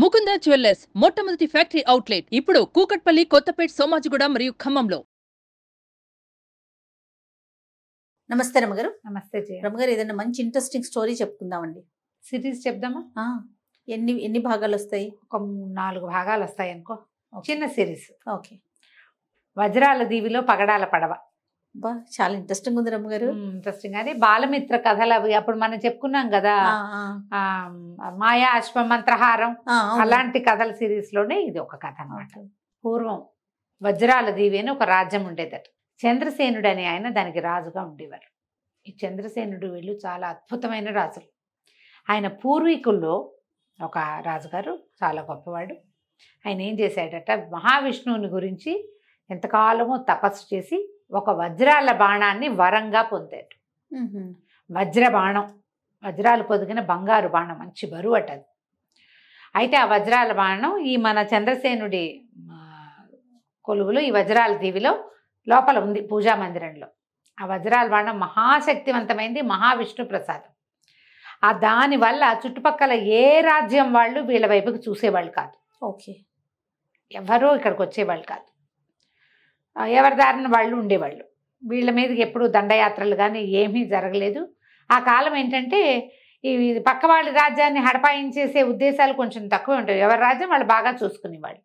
Mukunda jewellers మొట్టమొదటి factory outlet ఇప్పుడు కూకట్పల్లి కొత్తపేట సోమాజిగూడ మరియు ఖమ్మంలో నమస్తే రమగారు నమస్తే రమగారు ఏదైనా మంచి ఇంట్రెస్టింగ్ స్టోరీ చెప్పుకుందామండి సిరీస్ చెప్దామా ఎన్ని ఎన్ని భాగాలు వస్తాయి ఒక నాలుగు భాగాలు వస్తాయి అనుకో చిన్న సిరీస్ ఓకే వజ్రాల దీవిలో పగడాల పడవ చాలా ఇంట్రెస్టింగ్ ఉంది రమ్మగారు గారు ఇంట్రెస్టింగ్ అది బాలమిత్ర కథలు అవి అప్పుడు మనం చెప్పుకున్నాం కదా మాయా అశ్వమంత్రహారం అలాంటి కథల సిరీస్ లోనే ఇది ఒక కథ అనమాట పూర్వం వజ్రాల దీవి అని ఒక రాజ్యం ఉండేదట చంద్రసేనుడు అనే ఆయన దానికి రాజుగా ఉండేవారు ఈ చంద్రసేనుడు వీళ్ళు చాలా అద్భుతమైన రాజులు ఆయన పూర్వీకుల్లో ఒక రాజుగారు చాలా గొప్పవాడు ఆయన ఏం చేశాడట మహావిష్ణువుని గురించి ఎంతకాలమో తపస్సు చేసి ఒక వజ్రాల బాణాన్ని వరంగా పొందాడు వజ్ర బాణం వజ్రాలు పొదిగిన బంగారు బాణం మంచి బరువు అటది అయితే ఆ వజ్రాల బాణం ఈ మన చంద్రసేనుడి కొలువులు ఈ వజ్రాల దీవిలో లోపల ఉంది పూజా మందిరంలో ఆ వజ్రాల బాణం మహాశక్తివంతమైంది మహావిష్ణు ప్రసాదం ఆ దానివల్ల చుట్టుపక్కల ఏ రాజ్యం వాళ్ళు వీళ్ళ వైపుకి చూసేవాళ్ళు కాదు ఓకే ఎవరూ ఇక్కడికి వచ్చేవాళ్ళు కాదు ఎవరి దారిన వాళ్ళు ఉండేవాళ్ళు వీళ్ళ మీదకి ఎప్పుడు దండయాత్రలు కానీ ఏమీ జరగలేదు ఆ కాలం ఏంటంటే ఈ పక్క వాళ్ళ రాజ్యాన్ని హడపాయించేసే ఉద్దేశాలు కొంచెం తక్కువ ఉంటాయి ఎవరి రాజ్యం వాళ్ళు బాగా చూసుకునేవాళ్ళు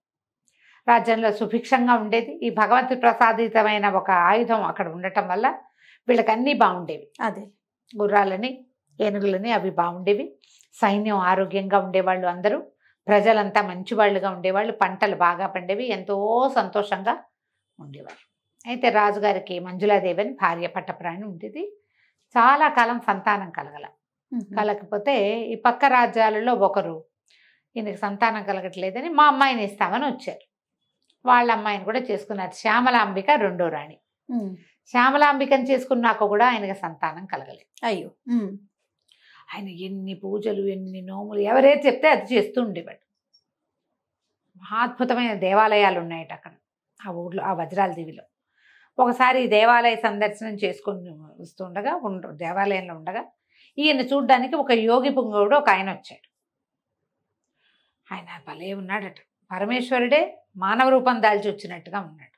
రాజ్యంలో సుభిక్షంగా ఉండేది ఈ భగవంతు ప్రసాదితమైన ఒక ఆయుధం అక్కడ ఉండటం వల్ల వీళ్ళకన్నీ బాగుండేవి అదే గుర్రాలని ఏనుగులని అవి బాగుండేవి సైన్యం ఆరోగ్యంగా ఉండేవాళ్ళు అందరూ ప్రజలంతా మంచివాళ్ళుగా ఉండేవాళ్ళు పంటలు బాగా పండేవి ఎంతో సంతోషంగా ఉండేవారు అయితే రాజుగారికి మంజులాదేవి అని భార్య పట్టప్రాణి ఉండేది చాలా కాలం సంతానం కలగల కలకపోతే ఈ పక్క రాజ్యాలలో ఒకరు ఈయనకి సంతానం కలగట్లేదని మా అమ్మాయిని ఇస్తామని వచ్చారు వాళ్ళ అమ్మాయిని కూడా చేసుకున్నారు శ్యామలాంబిక రెండో రాణి శ్యామలాంబికను చేసుకున్నాక కూడా ఆయనకి సంతానం కలగలేదు అయ్యో ఆయన ఎన్ని పూజలు ఎన్ని నోములు ఎవరైతే చెప్తే అది చేస్తూ ఉండేవాడు అద్భుతమైన దేవాలయాలు ఉన్నాయట అక్కడ ఆ ఊర్లో ఆ వజ్రాల దీవిలో ఒకసారి దేవాలయ సందర్శనం చేసుకుని వస్తుండగా ఉండ దేవాలయంలో ఉండగా ఈయన చూడ్డానికి ఒక యోగి పుంగవుడు ఒక ఆయన వచ్చాడు ఆయన భలే ఉన్నాడట పరమేశ్వరుడే మానవ రూపం దాల్చి వచ్చినట్టుగా ఉన్నాడు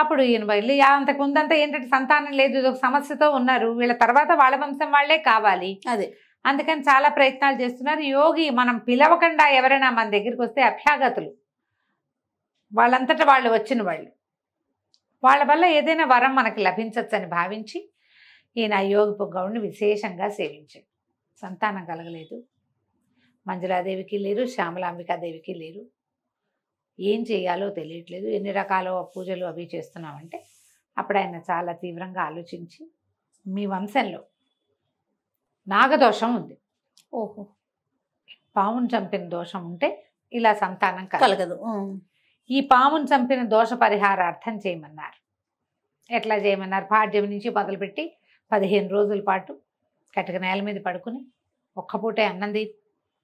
అప్పుడు ఈయన వెళ్ళి అంతకు ముందంతా ఏంటంటే సంతానం లేదు ఇది ఒక సమస్యతో ఉన్నారు వీళ్ళ తర్వాత వాళ్ళ వంశం వాళ్లే కావాలి అదే అందుకని చాలా ప్రయత్నాలు చేస్తున్నారు యోగి మనం పిలవకుండా ఎవరైనా మన దగ్గరికి వస్తే అభ్యాగతులు వాళ్ళంతటా వాళ్ళు వచ్చిన వాళ్ళు వాళ్ళ వల్ల ఏదైనా వరం మనకు లభించవచ్చని భావించి ఈయన యోగిపు గౌడ్ని విశేషంగా సేవించాడు సంతానం కలగలేదు మంజులాదేవికి లేరు శ్యామలాంబికాదేవికి లేరు ఏం చేయాలో తెలియట్లేదు ఎన్ని రకాల పూజలు అవి చేస్తున్నామంటే అప్పుడు ఆయన చాలా తీవ్రంగా ఆలోచించి మీ వంశంలో నాగదోషం ఉంది ఓహో పావును చంపిన దోషం ఉంటే ఇలా సంతానం కలగదు ఈ పామును చంపిన దోష పరిహారార్థం చేయమన్నారు ఎట్లా చేయమన్నారు పాడ్యం నుంచి మొదలుపెట్టి పదిహేను రోజుల పాటు కటిక నేల మీద పడుకుని ఒక్కపూటే అన్నం తీ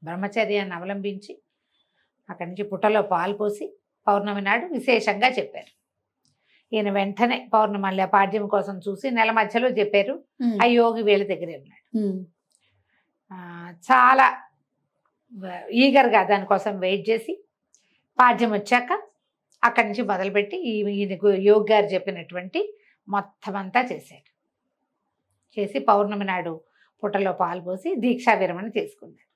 బ్రహ్మచర్యాన్ని అవలంబించి అక్కడి నుంచి పుట్టలో పాలు పోసి పౌర్ణమి నాడు విశేషంగా చెప్పారు ఈయన వెంటనే పౌర్ణమల్లి పాడ్యం కోసం చూసి నెల మధ్యలో చెప్పారు ఆ యోగి వీళ్ళ దగ్గరే ఉన్నాడు చాలా ఈగర్గా దానికోసం వెయిట్ చేసి పాడ్యం వచ్చాక అక్కడి నుంచి మొదలుపెట్టి ఈయన యోగ్ గారు చెప్పినటువంటి మొత్తం అంతా చేశాడు చేసి పౌర్ణమి నాడు పుట్టలో పాలు పోసి దీక్షా విరమణ చేసుకున్నాడు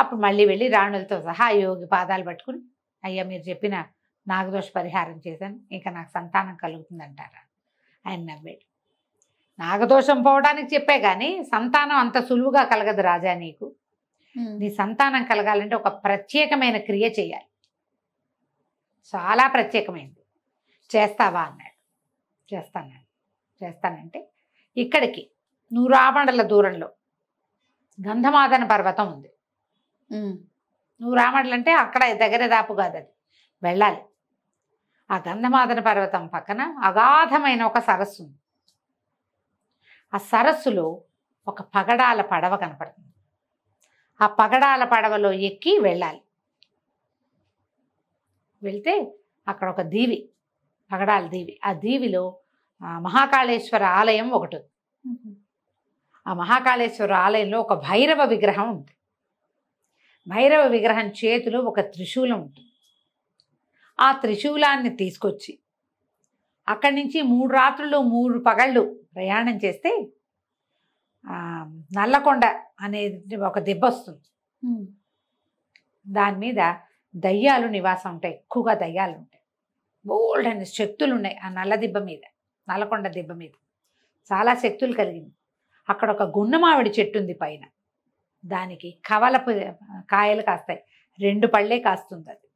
అప్పుడు మళ్ళీ వెళ్ళి రాణులతో సహా యోగి పాదాలు పట్టుకుని అయ్యా మీరు చెప్పిన నాగదోష పరిహారం చేశాను ఇంకా నాకు సంతానం కలుగుతుందంటారా ఆయన నవ్వాడు నాగదోషం పోవడానికి చెప్పే కానీ సంతానం అంత సులువుగా కలగదు రాజా నీకు నీ సంతానం కలగాలంటే ఒక ప్రత్యేకమైన క్రియ చేయాలి చాలా ప్రత్యేకమైంది చేస్తావా అన్నాడు చేస్తాను చేస్తానంటే ఇక్కడికి నూరామండల దూరంలో గంధమాదన పర్వతం ఉంది నూరామండలు అంటే అక్కడ దగ్గర దాపు కాదు అది వెళ్ళాలి ఆ గంధమాదన పర్వతం పక్కన అగాధమైన ఒక సరస్సు ఉంది ఆ సరస్సులో ఒక పగడాల పడవ కనపడుతుంది ఆ పగడాల పడవలో ఎక్కి వెళ్ళాలి వెళ్తే అక్కడ ఒక దీవి పగడాల దీవి ఆ దీవిలో మహాకాళేశ్వర ఆలయం ఒకటి ఆ మహాకాళేశ్వర ఆలయంలో ఒక భైరవ విగ్రహం ఉంది భైరవ విగ్రహం చేతిలో ఒక త్రిశూలం ఉంటుంది ఆ త్రిశూలాన్ని తీసుకొచ్చి అక్కడి నుంచి మూడు రాత్రులు మూడు పగళ్ళు ప్రయాణం చేస్తే నల్లకొండ అనేది ఒక దెబ్బ వస్తుంది దాని మీద దయ్యాలు నివాసం ఉంటాయి ఎక్కువగా దయ్యాలు ఉంటాయి బోల్డ్ అనే శక్తులు ఉన్నాయి ఆ నల్ల దిబ్బ మీద నల్లకొండ దిబ్బ మీద చాలా శక్తులు కలిగింది అక్కడ ఒక గున్నమావిడి చెట్టు ఉంది పైన దానికి కవల కాయలు కాస్తాయి రెండు పళ్ళే కాస్తుంది అది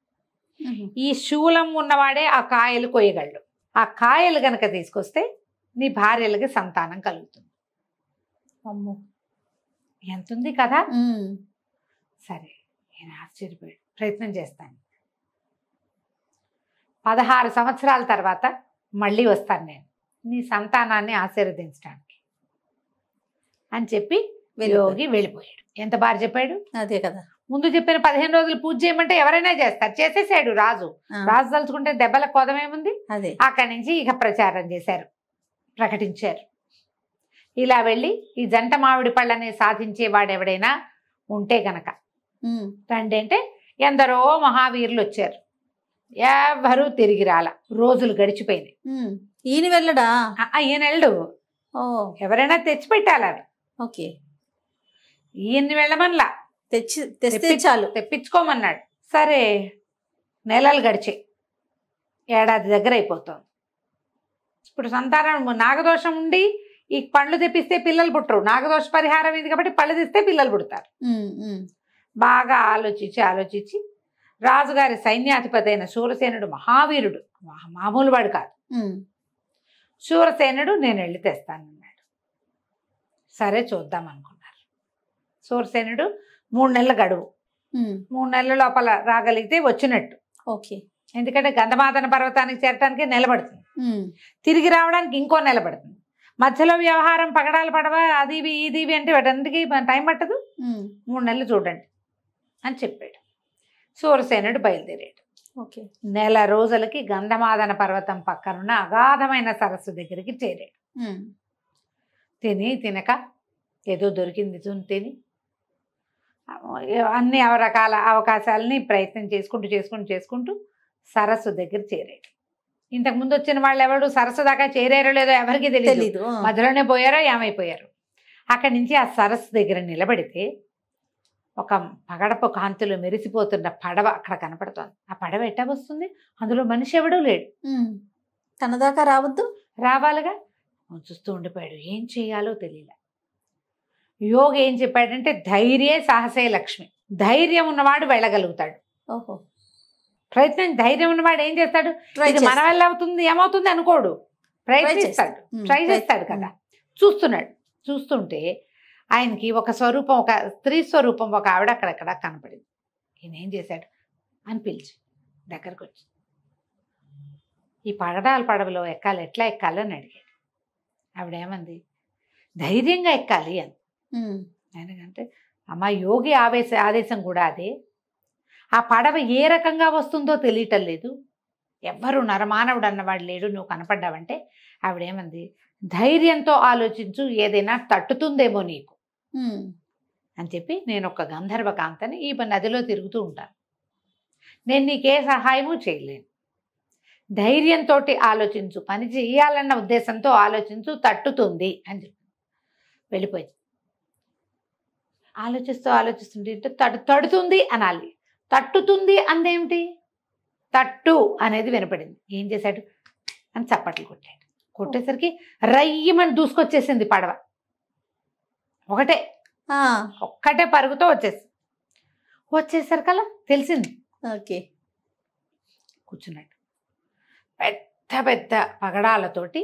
ఈ శూలం ఉన్నవాడే ఆ కాయలు కొయ్యగలడు ఆ కాయలు గనక తీసుకొస్తే నీ భార్యలకి సంతానం కలుగుతుంది అమ్మో ఎంతుంది కదా సరే నేను ఆశ్చర్యపోయాడు ప్రయత్నం చేస్తాను పదహారు సంవత్సరాల తర్వాత మళ్ళీ వస్తాను నేను నీ సంతానాన్ని ఆశీర్వదించడానికి అని చెప్పి యోగి వెళ్ళిపోయాడు ఎంత బాగా చెప్పాడు అదే కదా ముందు చెప్పిన పదిహేను రోజులు పూజ చేయమంటే ఎవరైనా చేస్తారు చేసేసాడు రాజు రాజు తలుచుకుంటే దెబ్బల కోదమేముంది అక్కడి నుంచి ఇక ప్రచారం చేశారు ప్రకటించారు ఇలా వెళ్ళి ఈ జంట మామిడి పళ్ళని ఎవడైనా ఉంటే గనక రెండంటే ఎందరో మహావీరులు వచ్చారు ఎవరూ తిరిగి రాల రోజులు గడిచిపోయినాయి ఈయన వెళ్ళడా ఈయన వెళ్ళడు ఎవరైనా తెచ్చి పెట్టాలి ఓకే ఈయన్ని వెళ్ళమన్లా తెచ్చి తెచ్చి చాలు తెప్పించుకోమన్నాడు సరే నెలలు గడిచాయి ఏడాది దగ్గర అయిపోతుంది ఇప్పుడు సంతానం నాగదోషం ఉండి ఈ పండ్లు తెప్పిస్తే పిల్లలు పుట్టరు నాగదోష పరిహారం ఇది కాబట్టి పళ్ళు తెస్తే పిల్లలు పుడతారు బాగా ఆలోచించి ఆలోచించి రాజుగారి సైన్యాధిపతి అయిన శూరసేనుడు మహావీరుడు మామూలు వాడు కాదు శూరసేనుడు నేను వెళ్ళి తెస్తానన్నాడు సరే చూద్దాం అనుకున్నారు శూరసేనుడు మూడు నెలల గడువు మూడు నెలల లోపల రాగలిగితే వచ్చినట్టు ఓకే ఎందుకంటే గంధమాదన పర్వతానికి చేరటానికి నిలబడుతుంది తిరిగి రావడానికి ఇంకో నిలబడుతుంది మధ్యలో వ్యవహారం పగడాలు పడవ అది ఇవి ఇది ఇవి అంటే వాటన్నిటికీ టైం పట్టదు మూడు నెలలు చూడండి అని చెప్పాడు సూరసేనుడు బయలుదేరాడు ఓకే నెల రోజులకి గంధమాదన పర్వతం పక్కనున్న అగాధమైన సరస్సు దగ్గరికి చేరాడు తిని తినక ఏదో దొరికింది తిని అన్ని రకాల అవకాశాలని ప్రయత్నం చేసుకుంటూ చేసుకుంటూ చేసుకుంటూ సరస్సు దగ్గర చేరాడు ఇంతకుముందు వచ్చిన వాళ్ళు ఎవరు సరస్సు దాకా చేరారో లేదో ఎవరికి తెలియదు మధ్యలోనే పోయారో ఏమైపోయారు అక్కడి నుంచి ఆ సరస్సు దగ్గర నిలబడితే ఒక పగడపు కాంతులు మెరిసిపోతున్న పడవ అక్కడ కనపడుతోంది ఆ పడవ ఎట్టా వస్తుంది అందులో మనిషి ఎవడూ లేడు తన దాకా రావద్దు రావాలిగా చూస్తూ ఉండిపోయాడు ఏం చేయాలో తెలియలే యోగ ఏం చెప్పాడంటే ధైర్యే సాహసే లక్ష్మి ధైర్యం ఉన్నవాడు వెళ్ళగలుగుతాడు ఓహో ప్రయత్నం ధైర్యం ఉన్నవాడు ఏం చేస్తాడు ఇది మన వల్ల అవుతుంది ఏమవుతుంది అనుకోడు ప్రయత్నిస్తాడు ట్రై చేస్తాడు కదా చూస్తున్నాడు చూస్తుంటే ఆయనకి ఒక స్వరూపం ఒక స్త్రీ స్వరూపం ఒక ఆవిడ అక్కడక్కడ కనపడింది ఈయన ఏం చేశాడు అని పిలిచి దగ్గరకు వచ్చి ఈ పగడాల పడవలో ఎక్కాలి ఎట్లా ఎక్కాలి అని అడిగాడు ఆవిడేమంది ధైర్యంగా ఎక్కాలి అని ఎందుకంటే అమ్మ యోగి ఆవేశ ఆదేశం కూడా అదే ఆ పడవ ఏ రకంగా వస్తుందో తెలియటం లేదు ఎవ్వరు నరమానవుడు అన్నవాడు లేడు నువ్వు కనపడ్డావంటే ఆవిడేమంది ధైర్యంతో ఆలోచించు ఏదైనా తట్టుతుందేమో నీకు అని చెప్పి నేను ఒక గంధర్వ కాంతని ఈ నదిలో తిరుగుతూ ఉంటాను నేను నీకే సహాయము చేయలేను ధైర్యంతో ఆలోచించు పని చేయాలన్న ఉద్దేశంతో ఆలోచించు తట్టుతుంది అని చెప్పి వెళ్ళిపోయి ఆలోచిస్తూ ఆలోచిస్తుంటే తడు తడుతుంది అనాలి తట్టుతుంది అందేమిటి తట్టు అనేది వినపడింది ఏం చేశాడు అని చప్పట్లు కొట్టాడు కొట్టేసరికి రయ్యమని దూసుకొచ్చేసింది పడవ ఒకటే ఒక్కటే పరుగుతో వచ్చేసి వచ్చేసరికల్లా తెలిసింది ఓకే కూర్చున్నాడు పెద్ద పెద్ద పగడాలతోటి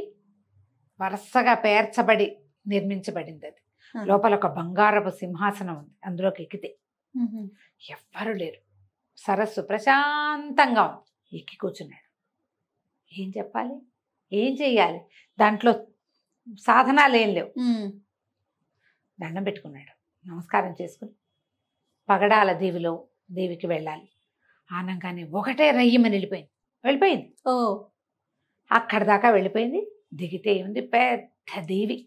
వరుసగా పేర్చబడి నిర్మించబడింది అది లోపల ఒక బంగారపు సింహాసనం ఉంది అందులోకి ఎక్కితే ఎవ్వరు లేరు సరస్సు ప్రశాంతంగా ఉంది ఎక్కి కూర్చున్నాడు ఏం చెప్పాలి ఏం చెయ్యాలి దాంట్లో సాధనాలు ఏం లేవు దండం పెట్టుకున్నాడు నమస్కారం చేసుకుని పగడాల దీవిలో దేవికి వెళ్ళాలి ఆనంగానే ఒకటే రయ్యమని వెళ్ళిపోయింది వెళ్ళిపోయింది ఓ అక్కడ దాకా వెళ్ళిపోయింది దిగితే ఉంది పెద్ద దేవి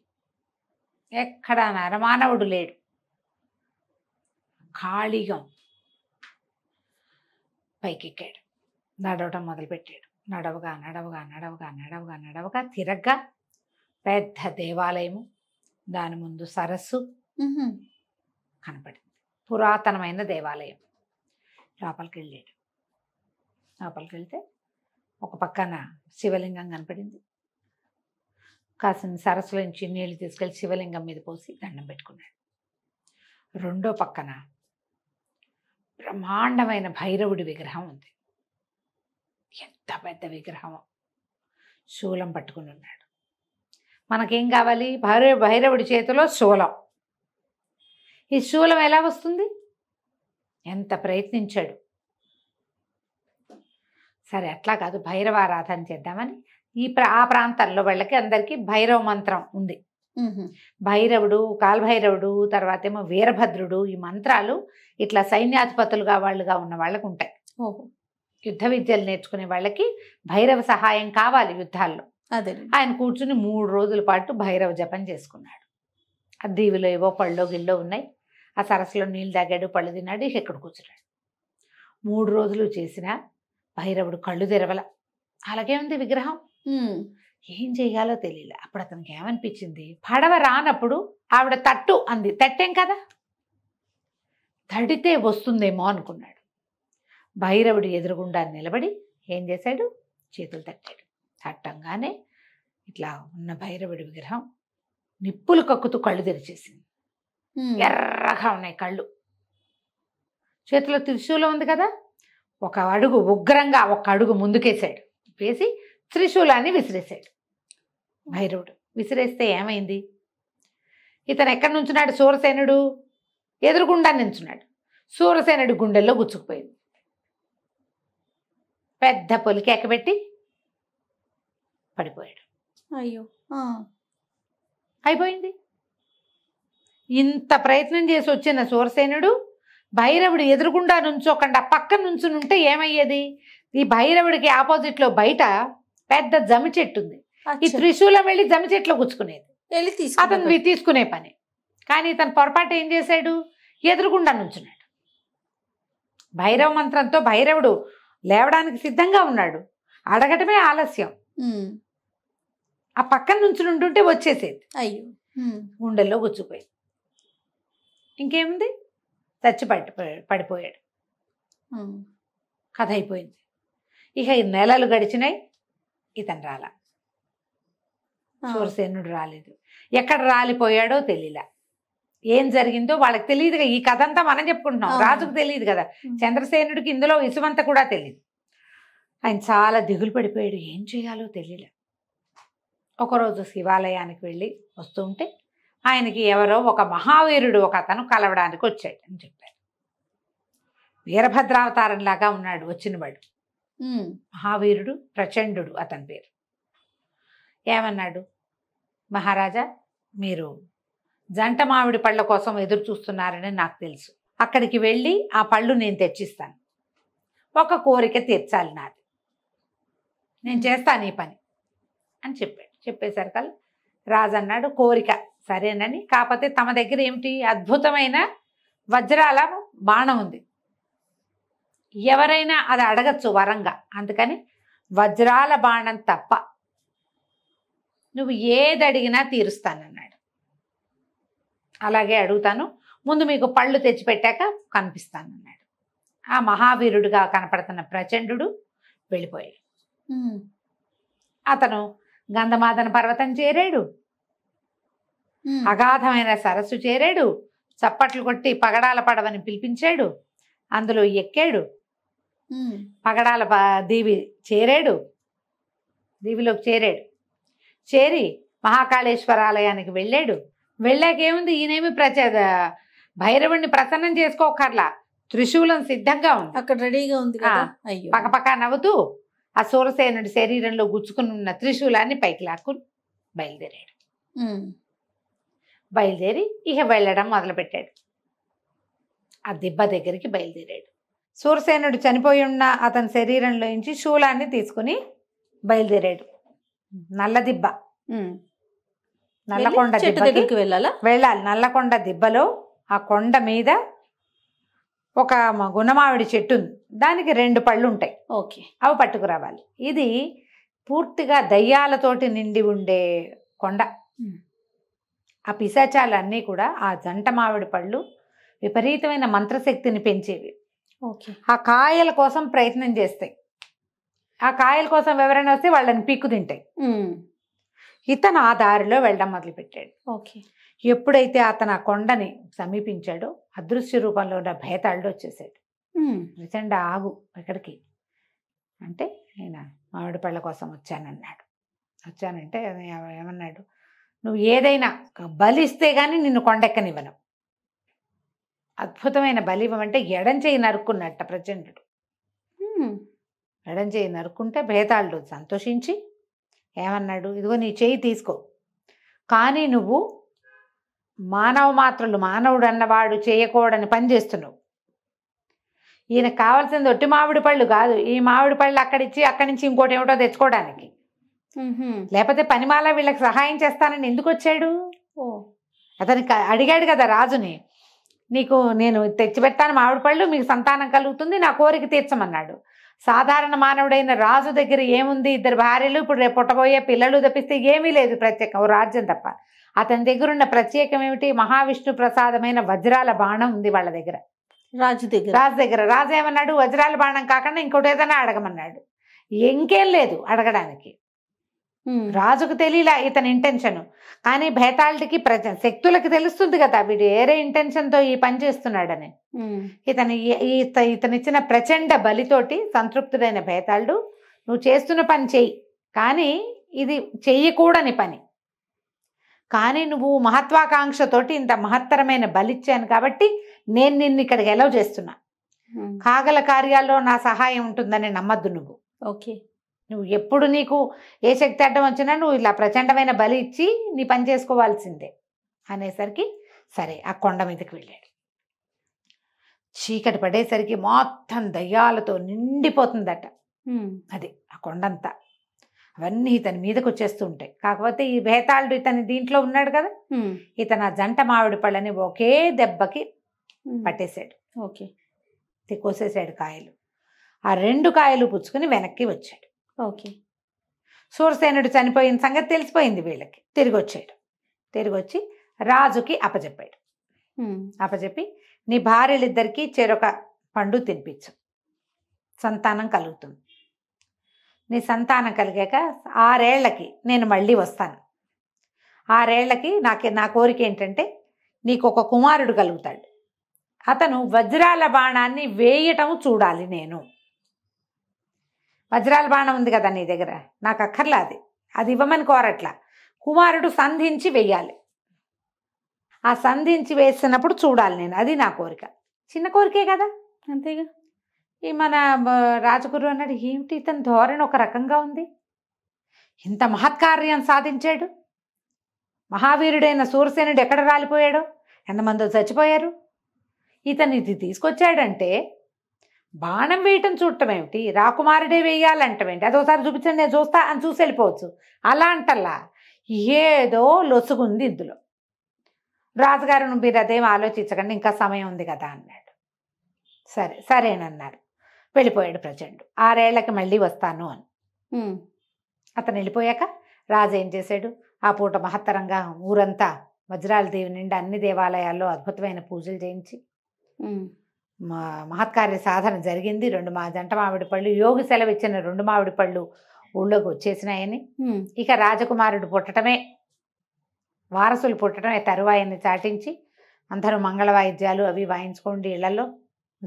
ఎక్కడ నరమానవుడు లేడు ఖాళీగా పైకెక్కాడు నడవటం మొదలుపెట్టాడు నడవగా నడవగా నడవగా నడవగా నడవగా తిరగ్గా పెద్ద దేవాలయము దాని ముందు సరస్సు కనపడింది పురాతనమైన దేవాలయం లోపలికి వెళ్ళాడు లోపలికి వెళ్తే ఒక పక్కన శివలింగం కనపడింది కాసిన సరస్సులోంచి నుంచి తీసుకెళ్ళి శివలింగం మీద పోసి దండం పెట్టుకున్నాడు రెండో పక్కన బ్రహ్మాండమైన భైరవుడి విగ్రహం ఉంది ఎంత పెద్ద విగ్రహం శూలం పట్టుకుని ఉన్నాడు మనకేం కావాలి భైరవ భైరవుడి చేతిలో శూలం ఈ శూలం ఎలా వస్తుంది ఎంత ప్రయత్నించాడు సరే అట్లా కాదు భైరవ ఆరాధన చేద్దామని ఈ ఆ ప్రాంతాల్లో వాళ్ళకి అందరికీ భైరవ మంత్రం ఉంది భైరవుడు కాల్భైరవుడు తర్వాత ఏమో వీరభద్రుడు ఈ మంత్రాలు ఇట్లా సైన్యాధిపతులుగా వాళ్ళుగా ఉన్న వాళ్ళకు ఉంటాయి యుద్ధ విద్యలు నేర్చుకునే వాళ్ళకి భైరవ సహాయం కావాలి యుద్ధాల్లో అదే ఆయన కూర్చుని మూడు రోజుల పాటు భైరవ జపం చేసుకున్నాడు ఆ దీవిలో ఏవో పళ్ళో గిళ్ళో ఉన్నాయి ఆ సరస్సులో నీళ్ళు తాగాడు పళ్ళు తిన్నాడు ఇక్కడ కూర్చున్నాడు మూడు రోజులు చేసిన భైరవుడు కళ్ళు తెరవల అలాగే ఉంది విగ్రహం ఏం చేయాలో తెలియలే అప్పుడు అతనికి ఏమనిపించింది పడవ రానప్పుడు ఆవిడ తట్టు అంది తట్టేం కదా తడితే వస్తుందేమో అనుకున్నాడు భైరవుడు ఎదురుగుండా నిలబడి ఏం చేశాడు చేతులు తట్టాడు చట్టంగానే ఇట్లా ఉన్న భైరవుడి విగ్రహం నిప్పులు కక్కుతూ కళ్ళు తెరిచేసింది ఎర్రగా ఉన్నాయి కళ్ళు చేతిలో త్రిశూలం ఉంది కదా ఒక అడుగు ఉగ్రంగా ఒక అడుగు ముందుకేశాడు వేసి త్రిశూలాన్ని విసిరేశాడు భైరవుడు విసిరేస్తే ఏమైంది ఇతను ఎక్కడి నుంచున్నాడు సూరసేనుడు ఎదురుగుండా నించున్నాడు సూరసేనుడి గుండెల్లో గుచ్చుకుపోయింది పెద్ద పొలికి ఎక్కబెట్టి పడిపోయాడు అయ్యో అయిపోయింది ఇంత ప్రయత్నం చేసి వచ్చిన సూరసేనుడు భైరవుడు ఎదురుకుండా నుంచోకుండా పక్క నుంచుని ఉంటే ఏమయ్యేది ఈ భైరవుడికి ఆపోజిట్ లో బయట పెద్ద జమి చెట్టు ఉంది ఈ త్రిశూలం వెళ్ళి జమి చెట్లో కూర్చుకునేది అతను తీసుకునే పని కానీ తన పొరపాటు ఏం చేశాడు ఎదురుకుండా నుంచున్నాడు భైరవ మంత్రంతో భైరవుడు లేవడానికి సిద్ధంగా ఉన్నాడు అడగటమే ఆలస్యం ఆ పక్కన నుంచి ఉంటుంటే వచ్చేసేది అయ్యో గుండెల్లో గుచ్చిపోయింది ఇంకేముంది చచ్చి పట్టి పడిపోయాడు కథ అయిపోయింది ఇక నెలలు గడిచినాయి ఇతను రాలా సూరసేనుడు రాలేదు ఎక్కడ రాలిపోయాడో తెలియలా ఏం జరిగిందో వాళ్ళకి తెలియదు ఈ కథ అంతా మనం చెప్పుకుంటున్నాం రాజుకు తెలియదు కదా చంద్రసేనుడికి ఇందులో విసువంత కూడా తెలియదు ఆయన చాలా దిగులు పడిపోయాడు ఏం చేయాలో తెలియలే ఒకరోజు శివాలయానికి వెళ్ళి వస్తుంటే ఆయనకి ఎవరో ఒక మహావీరుడు ఒక అతను కలవడానికి వచ్చాడు అని చెప్పారు వీరభద్రావతారంలాగా ఉన్నాడు వచ్చినవాడు మహావీరుడు ప్రచండు అతని పేరు ఏమన్నాడు మహారాజా మీరు జంట మామిడి పళ్ళ కోసం ఎదురు చూస్తున్నారని నాకు తెలుసు అక్కడికి వెళ్ళి ఆ పళ్ళు నేను తెచ్చిస్తాను ఒక కోరిక తీర్చాలి నాది నేను చేస్తాను ఈ పని అని చెప్పాడు చెప్పేసరికల్ రాజు అన్నాడు కోరిక సరేనని కాకపోతే తమ దగ్గర ఏమిటి అద్భుతమైన వజ్రాల బాణం ఉంది ఎవరైనా అది అడగచ్చు వరంగా అందుకని వజ్రాల బాణం తప్ప నువ్వు ఏది అడిగినా తీరుస్తానన్నాడు అలాగే అడుగుతాను ముందు మీకు పళ్ళు తెచ్చిపెట్టాక కనిపిస్తానన్నాడు ఆ మహావీరుడుగా కనపడుతున్న ప్రచండు వెళ్ళిపోయాడు అతను గంధమాదన పర్వతం చేరాడు అగాధమైన సరస్సు చేరాడు చప్పట్లు కొట్టి పగడాల పడవని పిలిపించాడు అందులో ఎక్కాడు పగడాల దీవి చేరాడు దీవిలోకి చేరాడు చేరి మహాకాళేశ్వర ఆలయానికి వెళ్ళాడు వెళ్ళాకేముంది ఈయనేమి ప్రచ భైరవుణ్ణి ప్రసన్నం చేసుకోకర్లా త్రిశూలం సిద్ధంగా ఉంది అక్కడ రెడీగా ఉంది పక్కపక్క నవ్వుతూ ఆ సూరసేనుడి శరీరంలో గుచ్చుకుని ఉన్న త్రిశూలాన్ని పైకి లాక్కుని బయలుదేరాడు బయలుదేరి ఇక వెళ్ళడం మొదలుపెట్టాడు ఆ దిబ్బ దగ్గరికి బయలుదేరాడు సూరసేనుడు చనిపోయి ఉన్న అతని శరీరంలోంచి శూలాన్ని తీసుకుని బయలుదేరాడు నల్ల దిబ్బ నల్లకొండ దిబ్బకి వెళ్ళాలా వెళ్ళాలి నల్లకొండ దిబ్బలో ఆ కొండ మీద ఒక గుణమావిడి చెట్టు ఉంది దానికి రెండు పళ్ళు ఉంటాయి ఓకే అవి పట్టుకురావాలి ఇది పూర్తిగా దయ్యాలతోటి నిండి ఉండే కొండ ఆ పిశాచాలన్నీ కూడా ఆ జంట మామిడి పళ్ళు విపరీతమైన మంత్రశక్తిని పెంచేవి ఓకే ఆ కాయల కోసం ప్రయత్నం చేస్తాయి ఆ కాయల కోసం ఎవరైనా వస్తే వాళ్ళని పీక్కు తింటాయి ఇతను ఆ దారిలో వెళ్ళడం మొదలుపెట్టాడు ఓకే ఎప్పుడైతే అతను ఆ కొండని సమీపించాడో అదృశ్య రూపంలో ఉన్న భేతాళుడు వచ్చేసాడు రిచండ ఆగు ఎక్కడికి అంటే ఆయన మామిడి పళ్ళ కోసం వచ్చానన్నాడు వచ్చానంటే ఏమన్నాడు నువ్వు ఏదైనా బలిస్తే కానీ నిన్ను కొండెక్కనివ్వను అద్భుతమైన బలి ఇవ్వమంటే ఎడంచేయి నరుక్కున్నట్ట ప్రచండు ఎడంచేయి నరుక్కుంటే భేతాళుడు సంతోషించి ఏమన్నాడు ఇదిగో నీ చేయి తీసుకో కానీ నువ్వు మానవ మాత్రులు మానవుడు అన్నవాడు చేయకూడని పని చేస్తున్నావు ఈయన కావాల్సింది ఒట్టి మామిడి పళ్ళు కాదు ఈ మామిడి పళ్ళు అక్కడిచ్చి అక్కడి నుంచి ఇంకోటి ఏమిటో తెచ్చుకోవడానికి లేకపోతే పనిమాల వీళ్ళకి సహాయం చేస్తానని ఎందుకు వచ్చాడు అతనికి అడిగాడు కదా రాజుని నీకు నేను పెడతాను మామిడి పళ్ళు మీకు సంతానం కలుగుతుంది నా కోరిక తీర్చమన్నాడు సాధారణ మానవుడైన రాజు దగ్గర ఏముంది ఇద్దరు భార్యలు ఇప్పుడు రేపు పుట్టబోయే పిల్లలు తప్పిస్తే ఏమీ లేదు ప్రత్యేకం రాజ్యం తప్ప అతని దగ్గర ఉన్న ప్రత్యేకం ఏమిటి మహావిష్ణు ప్రసాదమైన వజ్రాల బాణం ఉంది వాళ్ళ దగ్గర రాజు దగ్గర రాజు దగ్గర రాజు ఏమన్నాడు వజ్రాల బాణం కాకుండా ఇంకోటి ఏదైనా అడగమన్నాడు ఇంకేం లేదు అడగడానికి రాజుకు తెలియలే ఇతని ఇంటెన్షన్ కానీ భేతాళుడికి ప్రజ శక్తులకి తెలుస్తుంది కదా వీడు వేరే ఇంటెన్షన్తో ఈ పని చేస్తున్నాడని ఇతని ఇతనిచ్చిన ప్రచండ బలితోటి సంతృప్తుడైన భేతాళుడు నువ్వు చేస్తున్న పని చెయ్యి కానీ ఇది చెయ్యకూడని పని కానీ నువ్వు మహత్వాకాంక్షతోటి ఇంత మహత్తరమైన బలిచ్చాను కాబట్టి నేను నిన్ను ఇక్కడికి ఎలవ్ చేస్తున్నా hmm. కాగల కార్యాల్లో నా సహాయం ఉంటుందని నమ్మద్దు నువ్వు ఓకే నువ్వు ఎప్పుడు నీకు ఏ శక్తి అడ్డం వచ్చినా నువ్వు ఇలా ప్రచండమైన బలి ఇచ్చి నీ పని చేసుకోవాల్సిందే అనేసరికి సరే ఆ కొండ మీదకి వెళ్ళాడు చీకటి పడేసరికి మొత్తం దయ్యాలతో నిండిపోతుందట hmm. అది ఆ కొండంతా అవన్నీ ఇతని మీదకి వచ్చేస్తూ ఉంటాయి కాకపోతే ఈ బేతాళుడు ఇతని దీంట్లో ఉన్నాడు కదా ఇతను ఆ జంట మామిడి పళ్ళని ఒకే దెబ్బకి పట్టేశాడు ఓకే కోసేసాడు కాయలు ఆ రెండు కాయలు పుచ్చుకుని వెనక్కి వచ్చాడు ఓకే సూర్యసేనుడు చనిపోయిన సంగతి తెలిసిపోయింది వీళ్ళకి తిరిగి వచ్చాడు తిరిగి వచ్చి రాజుకి అప్పచెప్పాడు అప్పచెప్పి నీ భార్యలిద్దరికీ చెరొక పండు తినిపించు సంతానం కలుగుతుంది నీ సంతానం కలిగాక ఆరేళ్లకి నేను మళ్ళీ వస్తాను ఆరేళ్లకి నాకు నా కోరిక ఏంటంటే నీకు ఒక కుమారుడు కలుగుతాడు అతను వజ్రాల బాణాన్ని వేయటం చూడాలి నేను వజ్రాల బాణం ఉంది కదా నీ దగ్గర నాకు అక్కర్లా అది అది ఇవ్వమని కోరట్లా కుమారుడు సంధించి వేయాలి ఆ సంధించి వేసినప్పుడు చూడాలి నేను అది నా కోరిక చిన్న కోరికే కదా అంతేగా ఈ మన రాజగురు అన్నాడు ఏమిటి ఇతని ధోరణి ఒక రకంగా ఉంది ఇంత మహత్కార్యం సాధించాడు మహావీరుడైన సూర్యసేనుడు ఎక్కడ రాలిపోయాడు ఎంతమందో చచ్చిపోయారు ఇతను ఇది తీసుకొచ్చాడంటే బాణం వేయటం చూడటం ఏమిటి రాకుమారుడే వేయాలంటే ఏంటి అది ఒకసారి చూపించండి నేను చూస్తా అని చూసి వెళ్ళిపోవచ్చు అలా అంటల్లా ఏదో లొసుగుంది ఇందులో రాజుగారు మీరు అదేం ఆలోచించకండి ఇంకా సమయం ఉంది కదా అన్నాడు సరే సరేనన్నారు వెళ్ళిపోయాడు ప్రచండు ఆరేళ్లకి మళ్ళీ వస్తాను అని అతను వెళ్ళిపోయాక రాజు ఏం చేశాడు ఆ పూట మహత్తరంగా ఊరంతా వజ్రాల దేవి నిండా అన్ని దేవాలయాల్లో అద్భుతమైన పూజలు చేయించి మహత్కార్య సాధన జరిగింది రెండు మా జంట మామిడి పళ్ళు యోగి సెలవు ఇచ్చిన రెండు మామిడి పళ్ళు ఊళ్ళోకి వచ్చేసినాయని ఇక రాజకుమారుడు పుట్టడమే వారసులు పుట్టడమే తరువాయని చాటించి అందరూ మంగళ వాయిద్యాలు అవి వాయించుకోండి ఇళ్లలో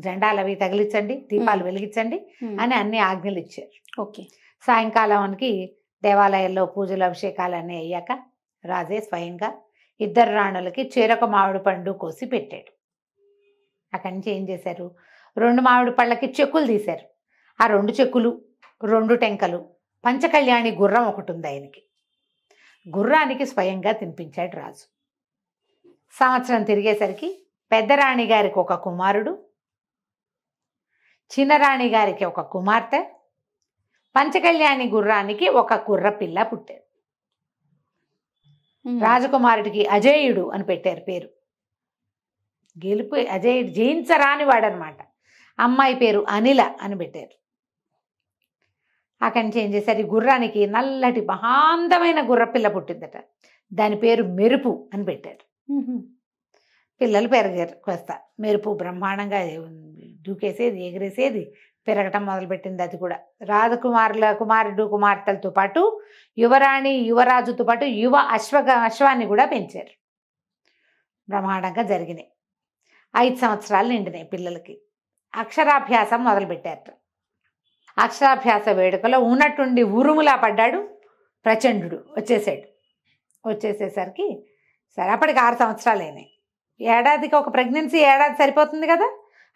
జెండాలు అవి తగిలించండి దీపాలు వెలిగించండి అని అన్ని ఆజ్ఞలు ఇచ్చారు ఓకే సాయంకాలానికి దేవాలయంలో పూజలు అభిషేకాలు అన్నీ అయ్యాక రాజే స్వయంగా ఇద్దరు రాణులకి చీరక మామిడి పండు కోసి పెట్టాడు అక్కడి నుంచి ఏం చేశారు రెండు మామిడి పళ్ళకి చెక్కులు తీశారు ఆ రెండు చెక్కులు రెండు టెంకలు పంచకళ్యాణి గుర్రం ఒకటి ఉంది ఆయనకి గుర్రానికి స్వయంగా తినిపించాడు రాజు సంవత్సరం తిరిగేసరికి పెద్దరాణి గారికి ఒక కుమారుడు చిన్నరాణి గారికి ఒక కుమార్తె పంచకళ్యాణి గుర్రానికి ఒక కుర్ర పిల్ల పుట్టారు రాజకుమారుడికి అజేయుడు అని పెట్టారు పేరు గెలుపు అజేయుడు జయించరాని వాడనమాట అమ్మాయి పేరు అనిల అని పెట్టారు అక్కడి నుంచి ఏం చేశారు ఈ గుర్రానికి నల్లటి మహాందమైన గుర్రపిల్ల పుట్టిందట దాని పేరు మెరుపు అని పెట్టారు పిల్లలు పెరగారు కొస్త మెరుపు బ్రహ్మాండంగా దూకేసేది ఎగిరేసేది పెరగటం మొదలుపెట్టింది అది కూడా రాజకుమారుల కుమారుడు కుమార్తెలతో పాటు యువరాణి యువరాజుతో పాటు యువ అశ్వ అశ్వాన్ని కూడా పెంచారు బ్రహ్మాండంగా జరిగినాయి ఐదు సంవత్సరాలు నిండినాయి పిల్లలకి అక్షరాభ్యాసం మొదలుపెట్టారు అక్షరాభ్యాస వేడుకలో ఉన్నట్టుండి ఉరుములా పడ్డాడు ప్రచండు వచ్చేసాడు వచ్చేసేసరికి సరే అప్పటికి ఆరు సంవత్సరాలు అయినాయి ఏడాదికి ఒక ప్రెగ్నెన్సీ ఏడాది సరిపోతుంది కదా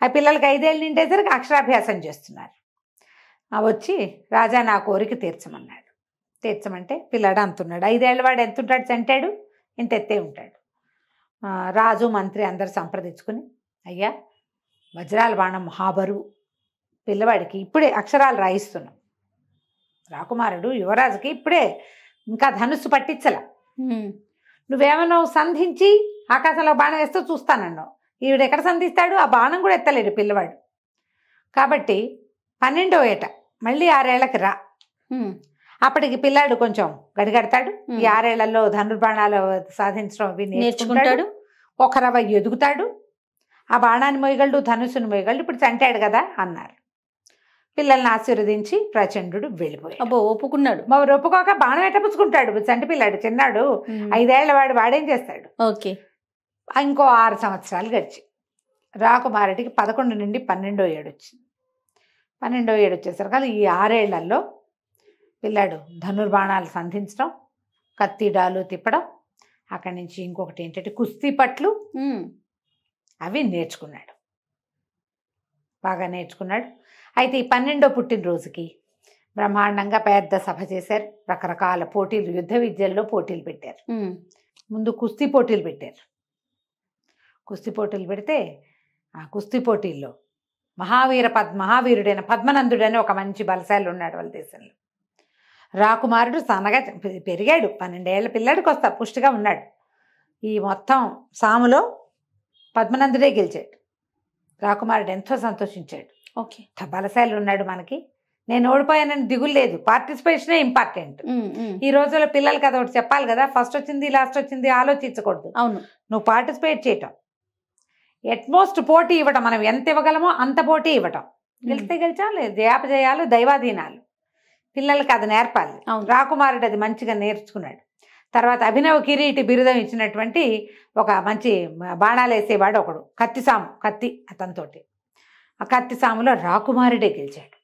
ఆ పిల్లలకి ఐదేళ్ళు నిండేసరికి అక్షరాభ్యాసం చేస్తున్నారు వచ్చి రాజా నా కోరిక తీర్చమన్నాడు తీర్చమంటే పిల్లాడు అంతున్నాడు ఐదేళ్ళ వాడు ఎంత ఉంటాడు చంటాడు ఇంత ఎత్తే ఉంటాడు రాజు మంత్రి అందరు సంప్రదించుకుని అయ్యా వజ్రాల బాణం మహాబరువు పిల్లవాడికి ఇప్పుడే అక్షరాలు రాయిస్తున్నాం రాకుమారుడు యువరాజుకి ఇప్పుడే ఇంకా ధనుస్సు పట్టించలా నువ్వేమన్నా సంధించి ఆకాశంలో బాణం వేస్తూ చూస్తానన్నావు ఈవిడ ఎక్కడ సంధిస్తాడు ఆ బాణం కూడా ఎత్తలేడు పిల్లవాడు కాబట్టి పన్నెండో ఏట మళ్ళీ ఆరేళ్లకి రా అప్పటికి పిల్లాడు కొంచెం గడిగడతాడు ఈ ఆరేళ్లలో ధనుర్బాణాలు సాధించడం అవి నేర్చుకుంటాడు ఒక రవ ఎదుగుతాడు ఆ బాణాన్ని మొయగలడు ధనుసును మొయగలడు ఇప్పుడు చంటాడు కదా అన్నారు పిల్లల్ని ఆశీర్వదించి ప్రచండు వెళ్ళిపోయాడు అబ్బో ఒప్పుకున్నాడు మరి ఒప్పుకోక బాణం ఎట్ట పుచ్చుకుంటాడు చంటి పిల్లాడు చిన్నాడు ఐదేళ్ల వాడు వాడేం చేస్తాడు ఓకే ఇంకో ఆరు సంవత్సరాలు గడిచి రాకుమారెడ్డికి పదకొండు నుండి పన్నెండో ఏడు వచ్చింది పన్నెండో ఏడు వచ్చేసరికి ఈ ఆరేళ్లలో పిల్లాడు ధనుర్బాణాలు సంధించడం కత్తి డాలు తిప్పడం అక్కడి నుంచి ఇంకొకటి ఏంటంటే కుస్తీ పట్లు అవి నేర్చుకున్నాడు బాగా నేర్చుకున్నాడు అయితే ఈ పన్నెండో పుట్టినరోజుకి బ్రహ్మాండంగా పెద్ద సభ చేశారు రకరకాల పోటీలు యుద్ధ విద్యల్లో పోటీలు పెట్టారు ముందు కుస్తీ పోటీలు పెట్టారు కుస్తీ పోటీలు పెడితే ఆ కుస్తీ పోటీల్లో మహావీర పద్ మహావీరుడైన పద్మనందుడని ఒక మంచి బలశాలు ఉన్నాడు వాళ్ళ దేశంలో రాకుమారుడు సన్నగా పెరిగాడు పన్నెండేళ్ల పిల్లాడికి వస్తా పుష్టిగా ఉన్నాడు ఈ మొత్తం సాములో పద్మనందుడే గెలిచాడు రాకుమారుడు ఎంతో సంతోషించాడు ఓకే బలశాలు ఉన్నాడు మనకి నేను ఓడిపోయానని దిగులు లేదు పార్టిసిపేషనే ఇంపార్టెంట్ ఈ రోజుల్లో పిల్లలకి అదొకటి చెప్పాలి కదా ఫస్ట్ వచ్చింది లాస్ట్ వచ్చింది ఆలోచించకూడదు అవును నువ్వు పార్టిసిపేట్ చేయటం ఎట్మోస్ట్ పోటీ ఇవ్వటం మనం ఎంత ఇవ్వగలమో అంత పోటీ ఇవ్వటం hmm. గెలిస్తే గెలిచాం లేదు జయాపజయాలు దైవాధీనాలు పిల్లలకి అది నేర్పాలి రాకుమారుడు అది మంచిగా నేర్చుకున్నాడు తర్వాత అభినవ్ కిరీటి బిరుదం ఇచ్చినటువంటి ఒక మంచి బాణాలు వేసేవాడు ఒకడు కత్తిసాము కత్తి అతనితోటి ఆ కత్తిసాములో రాకుమారుడే గెలిచాడు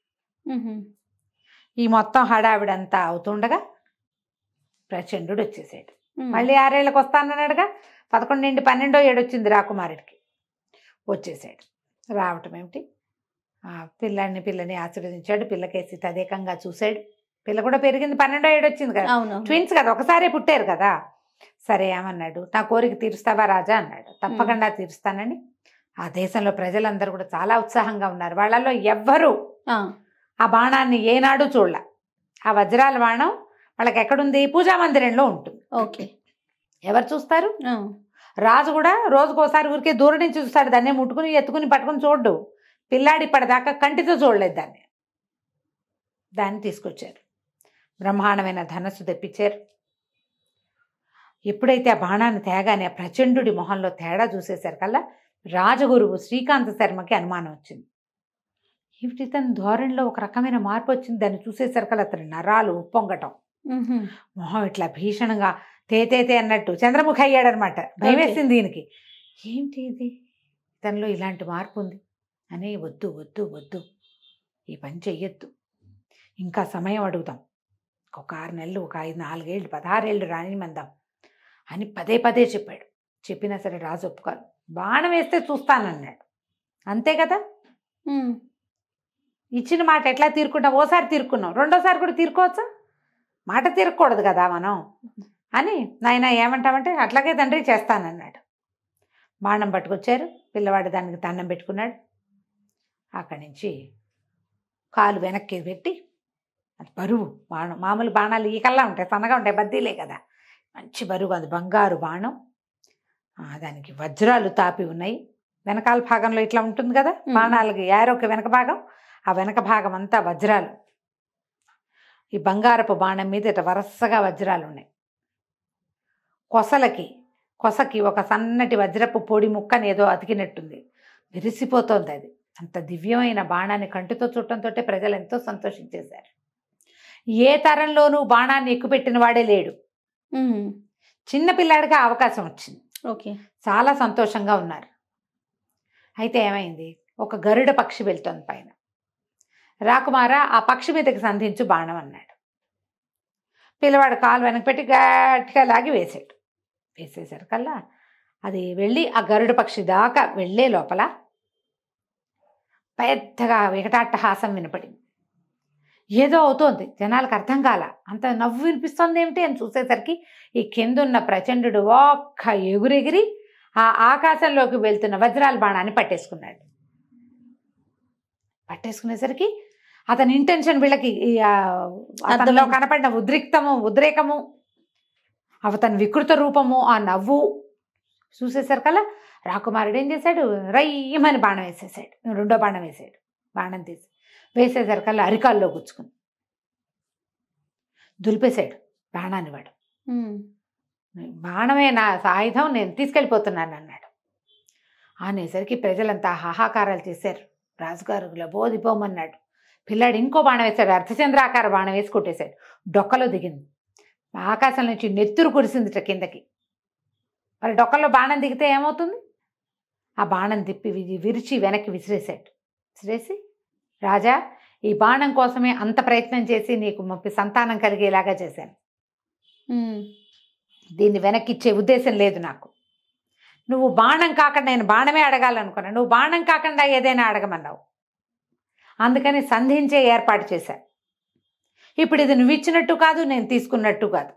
ఈ మొత్తం హడావిడంతా అవుతుండగా ప్రచండు వచ్చేసాడు మళ్ళీ ఆరేళ్ళకి వస్తానన్నాడుగా నుండి పన్నెండో ఏడు వచ్చింది రాకుమారుడికి వచ్చేసాడు రావటం ఏమిటి పిల్లాన్ని పిల్లని ఆశీర్వదించాడు పిల్లకేసి తదేకంగా చూశాడు పిల్ల కూడా పెరిగింది పన్నెండో ఏడు వచ్చింది కదా ట్విన్స్ కదా ఒకసారే పుట్టారు కదా సరే ఏమన్నాడు నా కోరిక తీరుస్తావా రాజా అన్నాడు తప్పకుండా తీరుస్తానని ఆ దేశంలో ప్రజలందరూ కూడా చాలా ఉత్సాహంగా ఉన్నారు వాళ్ళలో ఎవ్వరూ ఆ బాణాన్ని ఏనాడు చూడాల ఆ వజ్రాల బాణం వాళ్ళకి ఎక్కడుంది పూజా మందిరంలో ఉంటుంది ఓకే ఎవరు చూస్తారు రాజు కూడా రోజుకోసారి ఊరికే దూరం నుంచి చూస్తాడు దాన్ని ముట్టుకుని ఎత్తుకుని పట్టుకుని చూడ్డు పిల్లాడి ఇప్పటిదాకా కంటితో చూడలేదు దాన్ని దాన్ని తీసుకొచ్చారు బ్రహ్మాండమైన ధనస్సు తెప్పించారు ఎప్పుడైతే ఆ బాణాన్ని తేగానే ప్రచండు మొహంలో తేడా చూసేసరికల్లా రాజగురువు శ్రీకాంత శర్మకి అనుమానం వచ్చింది ఏమిటి తన ధోరణిలో ఒక రకమైన మార్పు వచ్చింది దాన్ని చూసేసరికల్లా అతని నరాలు ఉప్పొంగటం మొహం ఇట్లా భీషణంగా తేతేతే అన్నట్టు చంద్రముఖి అయ్యాడనమాట భయం వేసింది దీనికి ఏంటి ఇది తనలో ఇలాంటి మార్పు ఉంది అని వద్దు వద్దు వద్దు ఈ పని చెయ్యొద్దు ఇంకా సమయం అడుగుతాం ఒక ఆరు నెలలు ఒక ఐదు నాలుగేళ్ళు పదహారేళ్ళు అందాం అని పదే పదే చెప్పాడు చెప్పినా సరే రాజు ఒప్పుకోరు బాణం వేస్తే చూస్తానన్నాడు అంతే కదా ఇచ్చిన మాట ఎట్లా తీరుకుంటాం ఓసారి తీరుకున్నాం రెండోసారి కూడా తీరుకోవచ్చా మాట తీరకూడదు కదా మనం అని నాయన ఏమంటామంటే అట్లాగే తండ్రి చేస్తానన్నాడు బాణం పట్టుకొచ్చారు పిల్లవాడు దానికి దండం పెట్టుకున్నాడు అక్కడి నుంచి కాలు వెనక్కి పెట్టి అది బరువు బాణం మామూలు బాణాలు ఈ కల్లా ఉంటాయి సన్నగా ఉంటాయి బద్దీలే కదా మంచి బరువు అది బంగారు బాణం దానికి వజ్రాలు తాపి ఉన్నాయి వెనకాల భాగంలో ఇట్లా ఉంటుంది కదా బాణాలకి యారోకి వెనక భాగం ఆ వెనక భాగం అంతా వజ్రాలు ఈ బంగారపు బాణం మీద ఇట వరసగా వజ్రాలు ఉన్నాయి కొసలకి కొసకి ఒక సన్నటి వజ్రపు పొడి ముక్కని ఏదో అతికినట్టుంది విరిసిపోతోంది అది అంత దివ్యమైన బాణాన్ని కంటితో చూడటంతో ప్రజలు ఎంతో సంతోషించేశారు ఏ తరంలోనూ బాణాన్ని ఎక్కుపెట్టిన వాడే లేడు చిన్నపిల్లాడికి అవకాశం వచ్చింది ఓకే చాలా సంతోషంగా ఉన్నారు అయితే ఏమైంది ఒక గరుడ పక్షి వెళ్తోంది పైన రాకుమార ఆ పక్షి మీదకి సంధించు బాణం అన్నాడు పిల్లవాడు కాలు వెనక పెట్టి గట్టిగా లాగి వేసాడు వేసేసరికల్లా అది వెళ్ళి ఆ గరుడ పక్షి దాకా వెళ్ళే లోపల పెద్దగా వికటాట్టహాసం వినపడింది ఏదో అవుతోంది జనాలకు అర్థం కాల అంత నవ్వు వినిపిస్తుంది ఏమిటి అని చూసేసరికి ఈ కిందున్న ప్రచండు ఒక్క ఎగురెగిరి ఆ ఆకాశంలోకి వెళ్తున్న వజ్రాల బాణాన్ని పట్టేసుకున్నాడు పట్టేసుకునేసరికి అతని ఇంటెన్షన్ వీళ్ళకి అతనిలో కనపడిన ఉద్రిక్తము ఉద్రేకము అతని వికృత రూపము ఆ నవ్వు చూసేశారు కదా రాకుమారుడు ఏం చేశాడు రయ్యమని బాణం వేసేసాడు రెండో బాణం వేసాడు బాణం తీసి వేసేసారు కల్లా అరికాల్లో గుచ్చుకుని దులిపేశాడు బాణాన్ని వాడు బాణమే నా సాయుధం నేను తీసుకెళ్ళిపోతున్నాను అన్నాడు అనేసరికి ప్రజలంతా హాహాకారాలు చేశారు రాజుగారు బోధిపోమన్నాడు పిల్లాడు ఇంకో బాణం వేశాడు అర్ధచంద్రాకార బాణం వేసి కొట్టేశాడు డొక్కలో దిగింది ఆకాశం నుంచి నెత్తురు కురిసిందిట కిందకి మరి డొక్కల్లో బాణం దిగితే ఏమవుతుంది ఆ బాణం తిప్పి విరిచి వెనక్కి విసిరేశాడు విసిరేసి రాజా ఈ బాణం కోసమే అంత ప్రయత్నం చేసి నీకు సంతానం కలిగేలాగా చేశాను దీన్ని వెనక్కిచ్చే ఉద్దేశం లేదు నాకు నువ్వు బాణం కాకుండా నేను బాణమే అడగాలనుకున్నాను నువ్వు బాణం కాకుండా ఏదైనా అడగమన్నావు అందుకని సంధించే ఏర్పాటు చేశాను ఇప్పుడు ఇది నువ్వు ఇచ్చినట్టు కాదు నేను తీసుకున్నట్టు కాదు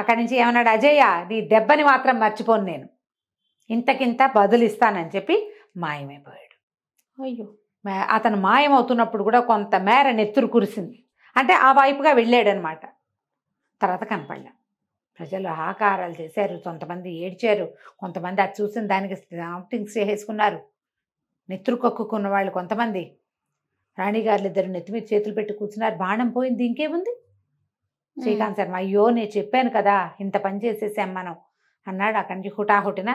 అక్కడి నుంచి ఏమన్నాడు అజయ్య నీ దెబ్బని మాత్రం మర్చిపోను నేను ఇంతకింత బదులిస్తానని చెప్పి మాయమైపోయాడు అయ్యో అతను మాయమవుతున్నప్పుడు కూడా కొంత మేర నెత్తురు కురిసింది అంటే ఆ వైపుగా వెళ్ళాడనమాట తర్వాత కనపడ్డా ప్రజలు ఆకారాలు చేశారు కొంతమంది ఏడ్చారు కొంతమంది అది చూసిన దానికి స్టాంపింగ్స్ వేసుకున్నారు నెత్తురు కక్కుకున్న వాళ్ళు కొంతమంది రాణిగారులిద్దరు నెత్తిమీద చేతులు పెట్టి కూర్చున్నారు బాణం పోయింది ఇంకేముంది శ్రీకాంత్ శర్మ అయ్యో నేను చెప్పాను కదా ఇంత పని చేసేసాం మనం అన్నాడు అక్కడి నుంచి హుటాహుటిన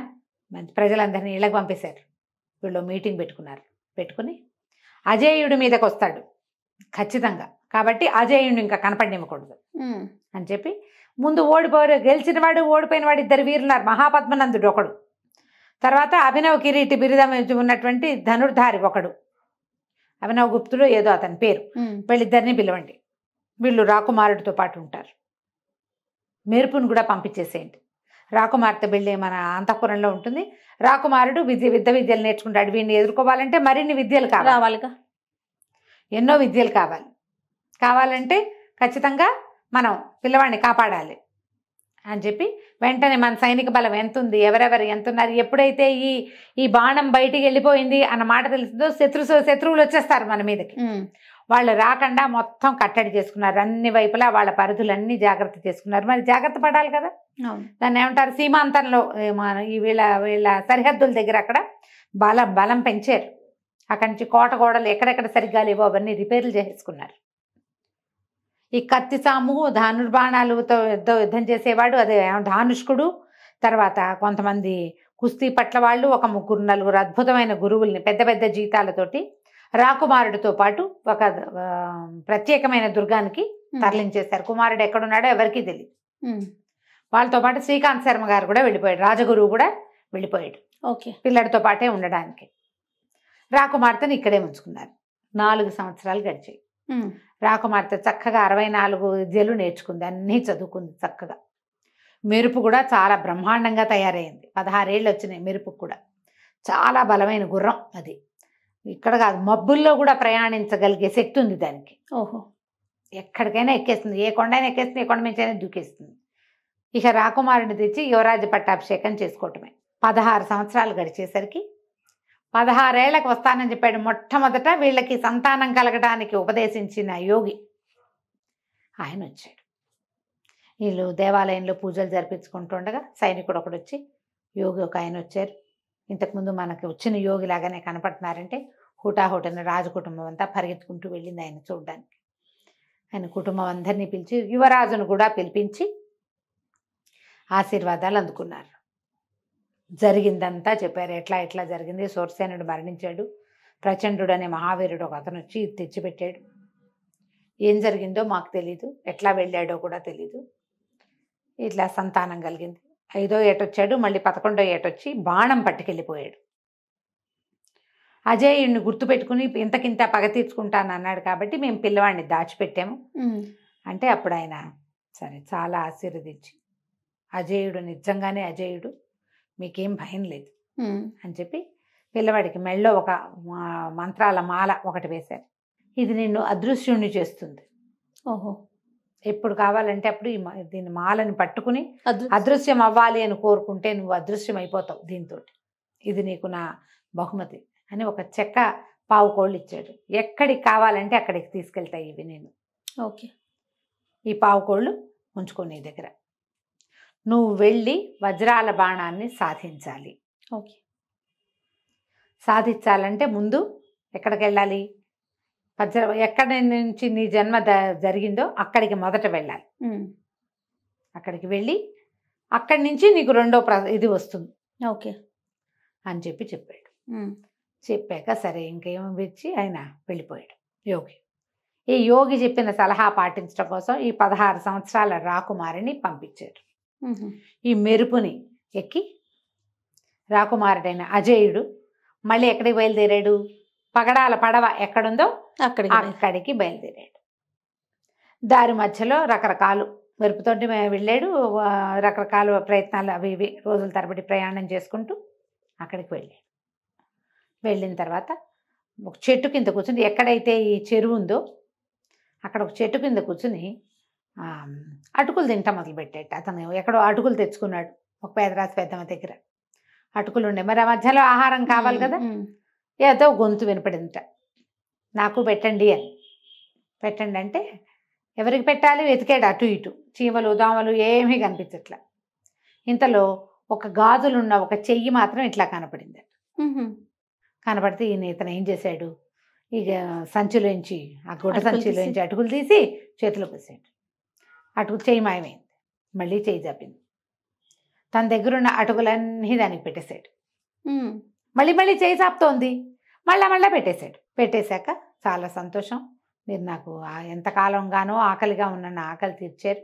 ప్రజలందరినీ ఇళ్ళకి పంపేశారు వీళ్ళు మీటింగ్ పెట్టుకున్నారు పెట్టుకుని అజేయుడి మీదకి వస్తాడు ఖచ్చితంగా కాబట్టి అజేయుడిని ఇంకా కనపడినివ్వకూడదు అని చెప్పి ముందు ఓడిపోయాడు గెలిచిన వాడు ఓడిపోయిన వాడు ఇద్దరు వీరున్నారు మహాపద్మనందుడు ఒకడు తర్వాత అభినవ కిరీటి బిరుదం ఉన్నటువంటి ధనుర్ధారి ఒకడు అవినవ్ గుప్తుడు ఏదో అతని పేరు వీళ్ళిద్దరిని పిలవండి వీళ్ళు రాకుమారుడితో పాటు ఉంటారు మెరుపును కూడా పంపించేసేయండి రాకుమార్తె బిళ్ళే మన అంతఃపురంలో ఉంటుంది రాకుమారుడు విద్య విద్య విద్యలు నేర్చుకుంటాడు వీడిని ఎదుర్కోవాలంటే మరిన్ని విద్యలు కావాలిగా ఎన్నో విద్యలు కావాలి కావాలంటే ఖచ్చితంగా మనం పిల్లవాడిని కాపాడాలి అని చెప్పి వెంటనే మన సైనిక బలం ఎంతుంది ఎవరెవరు ఎంతున్నారు ఎప్పుడైతే ఈ ఈ బాణం బయటికి వెళ్ళిపోయింది అన్న మాట తెలుస్తుందో శత్రు శత్రువులు వచ్చేస్తారు మన మీదకి వాళ్ళు రాకుండా మొత్తం కట్టడి చేసుకున్నారు అన్ని వైపులా వాళ్ళ పరిధులన్నీ జాగ్రత్త చేసుకున్నారు మరి జాగ్రత్త పడాలి కదా దాన్ని ఏమంటారు సీమాంతంలో వీళ్ళ వీళ్ళ సరిహద్దుల దగ్గర అక్కడ బలం బలం పెంచారు అక్కడి నుంచి కోట గోడలు ఎక్కడెక్కడ సరిగ్గా లేవో అవన్నీ రిపేర్లు చేసుకున్నారు ఈ కత్తి సాము ధనుర్బాణాలుతో యుద్ధ యుద్ధం చేసేవాడు అదే ధానుష్కుడు తర్వాత కొంతమంది కుస్తీ పట్ల వాళ్ళు ఒక ముగ్గురు నలుగురు అద్భుతమైన గురువుల్ని పెద్ద పెద్ద జీతాలతోటి రాకుమారుడితో పాటు ఒక ప్రత్యేకమైన దుర్గానికి తరలించేశారు కుమారుడు ఎక్కడున్నాడో ఎవరికీ తెలియదు వాళ్ళతో పాటు శ్రీకాంత్ శర్మ గారు కూడా వెళ్ళిపోయాడు రాజగురువు కూడా వెళ్ళిపోయాడు ఓకే పిల్లడితో పాటే ఉండడానికి రాకుమార్తెను ఇక్కడే ఉంచుకున్నారు నాలుగు సంవత్సరాలు గడిచాయి రాకుమార్తె చక్కగా అరవై నాలుగు విద్యలు నేర్చుకుంది అన్నీ చదువుకుంది చక్కగా మెరుపు కూడా చాలా బ్రహ్మాండంగా తయారైంది పదహారేళ్ళు వచ్చినాయి మెరుపు కూడా చాలా బలమైన గుర్రం అది ఇక్కడ కాదు మబ్బుల్లో కూడా ప్రయాణించగలిగే శక్తి ఉంది దానికి ఓహో ఎక్కడికైనా ఎక్కేస్తుంది ఏ కొండైనా ఎక్కేస్తుంది ఏ కొండ మించైనా దూకేస్తుంది ఇక రాకుమారుని తెచ్చి యువరాజు పట్టాభిషేకం చేసుకోవటమే పదహారు సంవత్సరాలు గడిచేసరికి పదహారేళ్లకు వస్తానని చెప్పాడు మొట్టమొదట వీళ్ళకి సంతానం కలగడానికి ఉపదేశించిన యోగి ఆయన వచ్చాడు వీళ్ళు దేవాలయంలో పూజలు జరిపించుకుంటుండగా సైనికుడు ఒకడు వచ్చి యోగి ఒక ఆయన వచ్చారు ఇంతకుముందు మనకి వచ్చిన యోగి లాగానే కనపడుతున్నారంటే హుటాహుటన రాజు కుటుంబం అంతా పరిగెత్తుకుంటూ వెళ్ళింది ఆయన చూడడానికి ఆయన కుటుంబం అందరినీ పిలిచి యువరాజును కూడా పిలిపించి ఆశీర్వాదాలు అందుకున్నారు జరిగిందంతా చెప్పారు ఎట్లా ఎట్లా జరిగింది సూర్యసేనుడు మరణించాడు ప్రచండు అనే మహావీరుడు ఒక అతను వచ్చి తెచ్చిపెట్టాడు ఏం జరిగిందో మాకు తెలీదు ఎట్లా వెళ్ళాడో కూడా తెలీదు ఇట్లా సంతానం కలిగింది ఐదో ఏటొచ్చాడు మళ్ళీ పదకొండో ఏటొచ్చి బాణం పట్టుకెళ్ళిపోయాడు అజయ్ ఈయన్ని గుర్తుపెట్టుకుని ఇంతకింత పగ తీర్చుకుంటాను అన్నాడు కాబట్టి మేము పిల్లవాడిని దాచిపెట్టాము అంటే అప్పుడు ఆయన సరే చాలా ఆశీర్వదించి అజేయుడు నిజంగానే అజేయుడు మీకేం భయం లేదు అని చెప్పి పిల్లవాడికి మెళ్ళో ఒక మంత్రాల మాల ఒకటి వేశారు ఇది నిన్ను అదృశ్యుణ్ణి చేస్తుంది ఓహో ఎప్పుడు కావాలంటే అప్పుడు ఈ దీని మాలని పట్టుకుని అదృశ్యం అవ్వాలి అని కోరుకుంటే నువ్వు అదృశ్యం అయిపోతావు దీంతో ఇది నీకు నా బహుమతి అని ఒక చెక్క పావు కోళ్ళు ఇచ్చాడు ఎక్కడికి కావాలంటే అక్కడికి తీసుకెళ్తాయి ఇవి నేను ఓకే ఈ పావు కోళ్ళు ఉంచుకో నీ దగ్గర నువ్వు వెళ్ళి వజ్రాల బాణాన్ని సాధించాలి ఓకే సాధించాలంటే ముందు ఎక్కడికి వెళ్ళాలి వజ్ర ఎక్కడి నుంచి నీ జన్మ జరిగిందో అక్కడికి మొదట వెళ్ళాలి అక్కడికి వెళ్ళి అక్కడి నుంచి నీకు రెండో ఇది వస్తుంది ఓకే అని చెప్పి చెప్పాడు చెప్పాక సరే ఇంకేం వచ్చి ఆయన వెళ్ళిపోయాడు యోగి ఈ యోగి చెప్పిన సలహా పాటించడం కోసం ఈ పదహారు సంవత్సరాల రాకుమారిని పంపించారు ఈ మెరుపుని ఎక్కి రాకుమారుడైన అజయుడు మళ్ళీ ఎక్కడికి బయలుదేరాడు పగడాల పడవ ఎక్కడుందో అక్కడికి అక్కడికి బయలుదేరాడు దారి మధ్యలో రకరకాలు మెరుపుతోటి వెళ్ళాడు రకరకాల ప్రయత్నాలు అవి ఇవి రోజుల తరబడి ప్రయాణం చేసుకుంటూ అక్కడికి వెళ్ళాడు వెళ్ళిన తర్వాత ఒక చెట్టు కింద కూర్చుని ఎక్కడైతే ఈ చెరువు ఉందో అక్కడ ఒక చెట్టు కింద కూర్చుని అటుకులు తింటా మొదలు పెట్టేట అతను ఎక్కడో అటుకులు తెచ్చుకున్నాడు ఒక పేదరాశి పెద్దమ్మ దగ్గర అటుకులు ఉండే మరి ఆ మధ్యలో ఆహారం కావాలి కదా ఏదో గొంతు వినపడిందిట నాకు పెట్టండి అని పెట్టండి అంటే ఎవరికి పెట్టాలి వెతికాడు అటు ఇటు చీమలు దోమలు ఏమీ కనిపించట్ల ఇంతలో ఒక గాజులున్న ఒక చెయ్యి మాత్రం ఇట్లా కనపడింది కనపడితే ఈయన ఇతను ఏం చేశాడు ఇక సంచిలోంచి ఆ గుడ్డ సంచిలోంచి అటుకులు తీసి చేతిలో పోసాడు అటు చేయి మాయమైంది మళ్ళీ చేయి జాపింది తన దగ్గర ఉన్న అటుకులన్నీ దానికి పెట్టేశాడు మళ్ళీ మళ్ళీ చేయి చాపుతోంది మళ్ళా మళ్ళా పెట్టేశాడు పెట్టేశాక చాలా సంతోషం మీరు నాకు ఎంతకాలంగానో ఆకలిగా ఉన్న నా ఆకలి తీర్చారు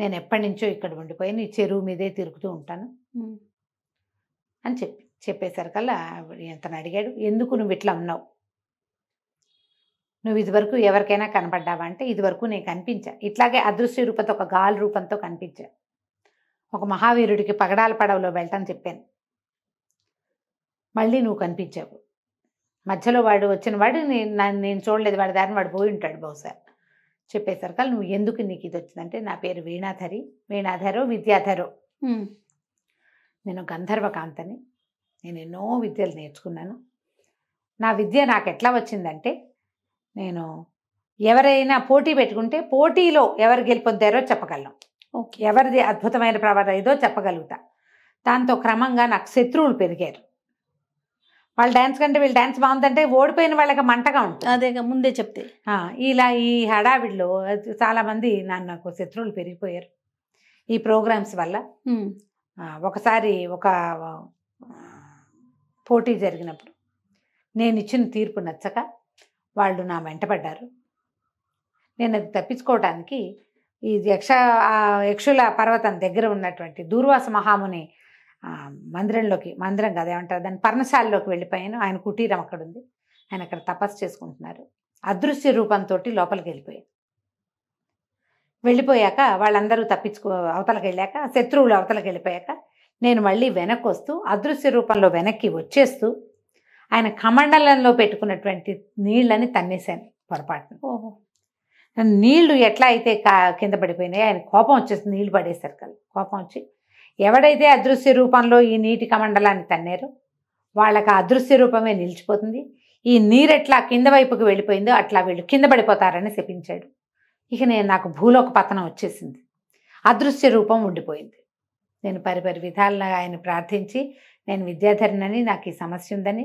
నేను ఎప్పటి నుంచో ఇక్కడ ఉండిపోయి నీ చెరువు మీదే తిరుగుతూ ఉంటాను అని చెప్పి చెప్పేసరికల్లా ఇతను అడిగాడు ఎందుకు నువ్వు ఇట్లా ఉన్నావు నువ్వు ఇదివరకు ఎవరికైనా కనపడ్డావా అంటే ఇదివరకు నేను కనిపించా ఇట్లాగే అదృశ్య రూపంతో ఒక గాలి రూపంతో కనిపించా ఒక మహావీరుడికి పగడాల పడవలో వెళ్తాను చెప్పాను మళ్ళీ నువ్వు కనిపించావు మధ్యలో వాడు వచ్చిన వాడు నేను నేను చూడలేదు వాడి దారిని వాడు పోయి ఉంటాడు బహుశా చెప్పేసరికి నువ్వు ఎందుకు నీకు ఇది వచ్చిందంటే నా పేరు వీణాధరి వీణాధరో విద్యాధరో నేను గంధర్వకాంతని నేను ఎన్నో విద్యలు నేర్చుకున్నాను నా విద్య నాకు ఎట్లా వచ్చిందంటే నేను ఎవరైనా పోటీ పెట్టుకుంటే పోటీలో ఎవరు గెలిపొద్దారో చెప్పగలను ఎవరిది అద్భుతమైన ప్రవర్తన ఏదో చెప్పగలుగుతా దాంతో క్రమంగా నాకు శత్రువులు పెరిగారు వాళ్ళు డ్యాన్స్ కంటే వీళ్ళు డ్యాన్స్ బాగుందంటే ఓడిపోయిన వాళ్ళకి మంటగా ఉంటుంది అదే ముందే చెప్తే ఇలా ఈ హడావిడిలో చాలామంది నన్ను నాకు శత్రువులు పెరిగిపోయారు ఈ ప్రోగ్రామ్స్ వల్ల ఒకసారి ఒక పోటీ జరిగినప్పుడు నేను ఇచ్చిన తీర్పు నచ్చక వాళ్ళు నా వెంటపడ్డారు నేను అది తప్పించుకోవటానికి ఈ యక్ష యక్షుల పర్వతం దగ్గర ఉన్నటువంటి దూర్వాస మహాముని మందిరంలోకి మందిరం కదా ఏమంటారు దాని పర్ణశాలలోకి వెళ్ళిపోయాను ఆయన కుటీరం అక్కడ ఉంది ఆయన అక్కడ తపస్సు చేసుకుంటున్నారు అదృశ్య రూపంతో లోపలికి వెళ్ళిపోయాను వెళ్ళిపోయాక వాళ్ళందరూ తప్పించుకో అవతలకి వెళ్ళాక శత్రువులు అవతలకి వెళ్ళిపోయాక నేను మళ్ళీ వెనక్కి వస్తూ అదృశ్య రూపంలో వెనక్కి వచ్చేస్తూ ఆయన కమండలంలో పెట్టుకున్నటువంటి నీళ్ళని తన్నేశాను పొరపాటును నీళ్లు ఎట్లా అయితే కా కింద పడిపోయినాయి ఆయన కోపం వచ్చేసింది నీళ్లు పడేశారు కదా కోపం వచ్చి ఎవడైతే అదృశ్య రూపంలో ఈ నీటి కమండలాన్ని తన్నారో వాళ్ళకి అదృశ్య రూపమే నిలిచిపోతుంది ఈ నీరెట్లా కింద వైపుకి వెళ్ళిపోయిందో అట్లా వీళ్ళు కింద పడిపోతారని శపించాడు ఇక నేను నాకు భూలోక పతనం వచ్చేసింది అదృశ్య రూపం ఉండిపోయింది నేను పరిపరి విధాలను ఆయన ప్రార్థించి నేను విద్యాధరినని నాకు ఈ సమస్య ఉందని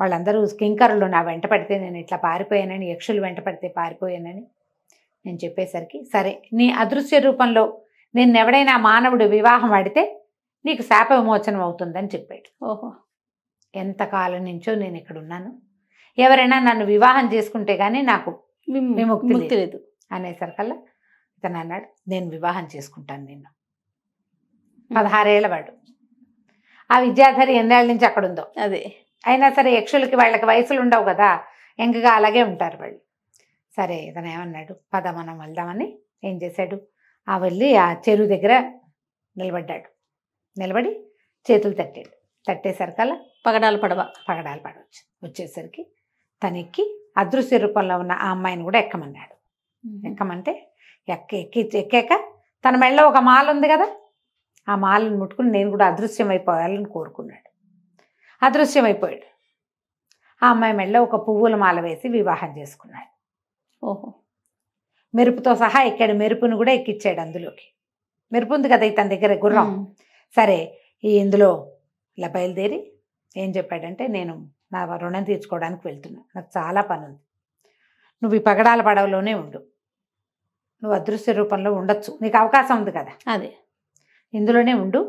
వాళ్ళందరూ స్కింకర్లు నా వెంట పడితే నేను ఇట్లా పారిపోయానని యక్షులు వెంట పడితే పారిపోయానని నేను చెప్పేసరికి సరే నీ అదృశ్య రూపంలో ఎవడైనా మానవుడు వివాహం ఆడితే నీకు శాప విమోచనం అవుతుందని చెప్పాడు ఓహో ఎంతకాలం నుంచో నేను ఇక్కడ ఉన్నాను ఎవరైనా నన్ను వివాహం చేసుకుంటే కానీ నాకు విముక్తి లేదు అనేసరికల్లా ఇతను అన్నాడు నేను వివాహం చేసుకుంటాను నిన్ను పదహారేళ్ళ వాడు ఆ విద్యాధరి ఎన్నేళ్ళ నుంచి అక్కడ ఉందో అదే అయినా సరే యక్షులకి వాళ్ళకి వయసులు ఉండవు కదా ఇంకగా అలాగే ఉంటారు వాళ్ళు సరే ఇతను ఏమన్నాడు పద మనం వెళ్దామని ఏం చేశాడు ఆ వెళ్ళి ఆ చెరువు దగ్గర నిలబడ్డాడు నిలబడి చేతులు తట్టాడు తట్టేసరికల్లా పగడాలు పడవ పగడాలు పడవచ్చు వచ్చేసరికి తనెక్కి అదృశ్య రూపంలో ఉన్న ఆ అమ్మాయిని కూడా ఎక్కమన్నాడు ఎక్కమంటే ఎక్క ఎక్కి ఎక్కాక తన మెళ్ళ ఒక మాల ఉంది కదా ఆ మాలను ముట్టుకుని నేను కూడా అదృశ్యం అయిపోవాలని కోరుకున్నాడు అదృశ్యమైపోయాడు ఆ అమ్మాయి మెడలో ఒక పువ్వుల మాల వేసి వివాహం చేసుకున్నాడు ఓహో మెరుపుతో సహా ఇక్కడ మెరుపును కూడా ఎక్కిచ్చాడు అందులోకి మెరుపు ఉంది కదా తన దగ్గర గుర్రం సరే ఈ ఇందులో ఇలా బయలుదేరి ఏం చెప్పాడంటే నేను నా రుణం తీర్చుకోవడానికి వెళ్తున్నాను నాకు చాలా పని ఉంది నువ్వు ఈ పగడాల పడవలోనే ఉండు నువ్వు అదృశ్య రూపంలో ఉండొచ్చు నీకు అవకాశం ఉంది కదా అదే ఇందులోనే ఉండు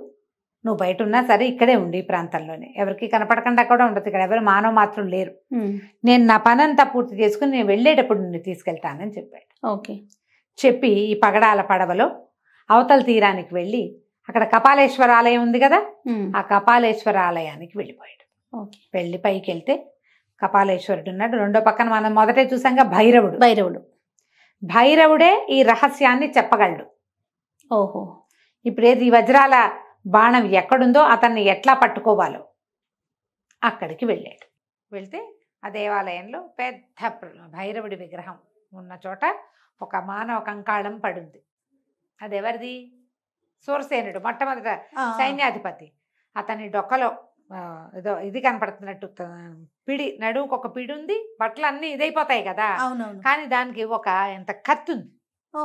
నువ్వు బయట ఉన్నా సరే ఇక్కడే ఉండి ఈ ప్రాంతంలోనే ఎవరికి కనపడకుండా కూడా ఉండదు ఇక్కడ ఎవరు మానవ మాత్రం లేరు నేను నా పని అంతా పూర్తి చేసుకుని నేను వెళ్ళేటప్పుడు నిన్ను తీసుకెళ్తానని చెప్పాడు ఓకే చెప్పి ఈ పగడాల పడవలో అవతల తీరానికి వెళ్ళి అక్కడ కపాలేశ్వర ఆలయం ఉంది కదా ఆ కపాలేశ్వర ఆలయానికి వెళ్ళిపోయాడు వెళ్ళి పైకి వెళ్తే కపాలేశ్వరుడు ఉన్నాడు రెండో పక్కన మనం మొదటే చూసాంగా భైరవుడు భైరవుడు భైరవుడే ఈ రహస్యాన్ని చెప్పగలడు ఓహో ఇప్పుడు ఏది వజ్రాల బాణం ఎక్కడుందో అతన్ని ఎట్లా పట్టుకోవాలో అక్కడికి వెళ్ళాడు వెళ్తే ఆ దేవాలయంలో పెద్ద భైరవుడి విగ్రహం ఉన్న చోట ఒక మానవ కంకాళం పడింది అది ఎవరిది సూరసేనుడు మొట్టమొదట సైన్యాధిపతి అతని డొక్కలో ఏదో ఇది కనపడుతున్నట్టు పిడి నడువుకు ఒక పిడి ఉంది బట్టలు అన్ని ఇదైపోతాయి కదా కానీ దానికి ఒక ఎంత కత్తి ఉంది ఓ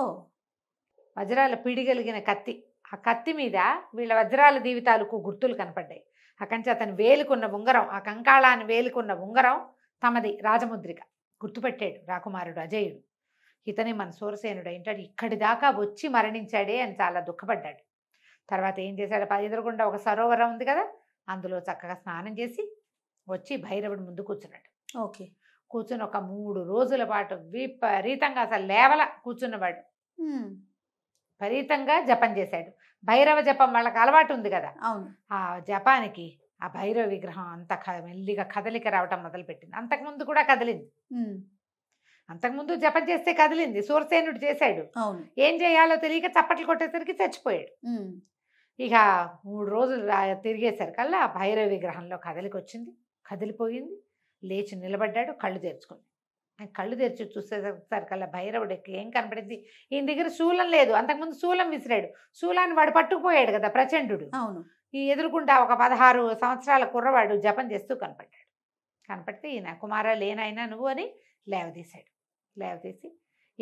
వజ్రాల పిడి కలిగిన కత్తి ఆ కత్తి మీద వీళ్ళ వజ్రాల జీవితాలకు గుర్తులు కనపడ్డాయి అకంచి అతను వేలుకున్న ఉంగరం ఆ కంకాళాన్ని వేలుకున్న ఉంగరం తమది రాజముద్రిక గుర్తుపెట్టాడు రాకుమారుడు అజయుడు ఇతని మన సూరసేనుడు అయింటాడు ఇక్కడి దాకా వచ్చి మరణించాడే అని చాలా దుఃఖపడ్డాడు తర్వాత ఏం చేశాడు ఎదురుగుండా ఒక సరోవరం ఉంది కదా అందులో చక్కగా స్నానం చేసి వచ్చి భైరవుడు ముందు కూర్చున్నాడు ఓకే కూర్చుని ఒక మూడు రోజుల పాటు విపరీతంగా అసలు లేవల కూర్చున్నవాడు విపరీతంగా జపం చేశాడు భైరవ జపం వాళ్ళకి అలవాటు ఉంది కదా అవును ఆ జపానికి ఆ భైరవ విగ్రహం అంత మెల్లిగా కదలిక రావటం మొదలుపెట్టింది అంతకుముందు కూడా కదిలింది అంతకుముందు జపం చేస్తే కదిలింది సూరసేనుడు చేశాడు ఏం చేయాలో తెలియక చప్పట్లు కొట్టేసరికి చచ్చిపోయాడు ఇక మూడు రోజులు అలా భైరవ విగ్రహంలో కదలికి వచ్చింది కదిలిపోయింది లేచి నిలబడ్డాడు కళ్ళు తెరుచుకుంది ఆయన కళ్ళు తెరిచి భైరవుడు భైరవుడికి ఏం కనపడింది ఈయన దగ్గర శూలం లేదు అంతకుముందు శూలం విసిరాడు శూలాన్ని వాడు పట్టుకుపోయాడు కదా ప్రచండు అవును ఈ ఎదుర్కొంటా ఒక పదహారు సంవత్సరాల కుర్రవాడు జపం చేస్తూ కనపడ్డాడు కనపడితే ఈయన కుమార లేనైనా నువ్వు అని లేవదీశాడు లేవదీసి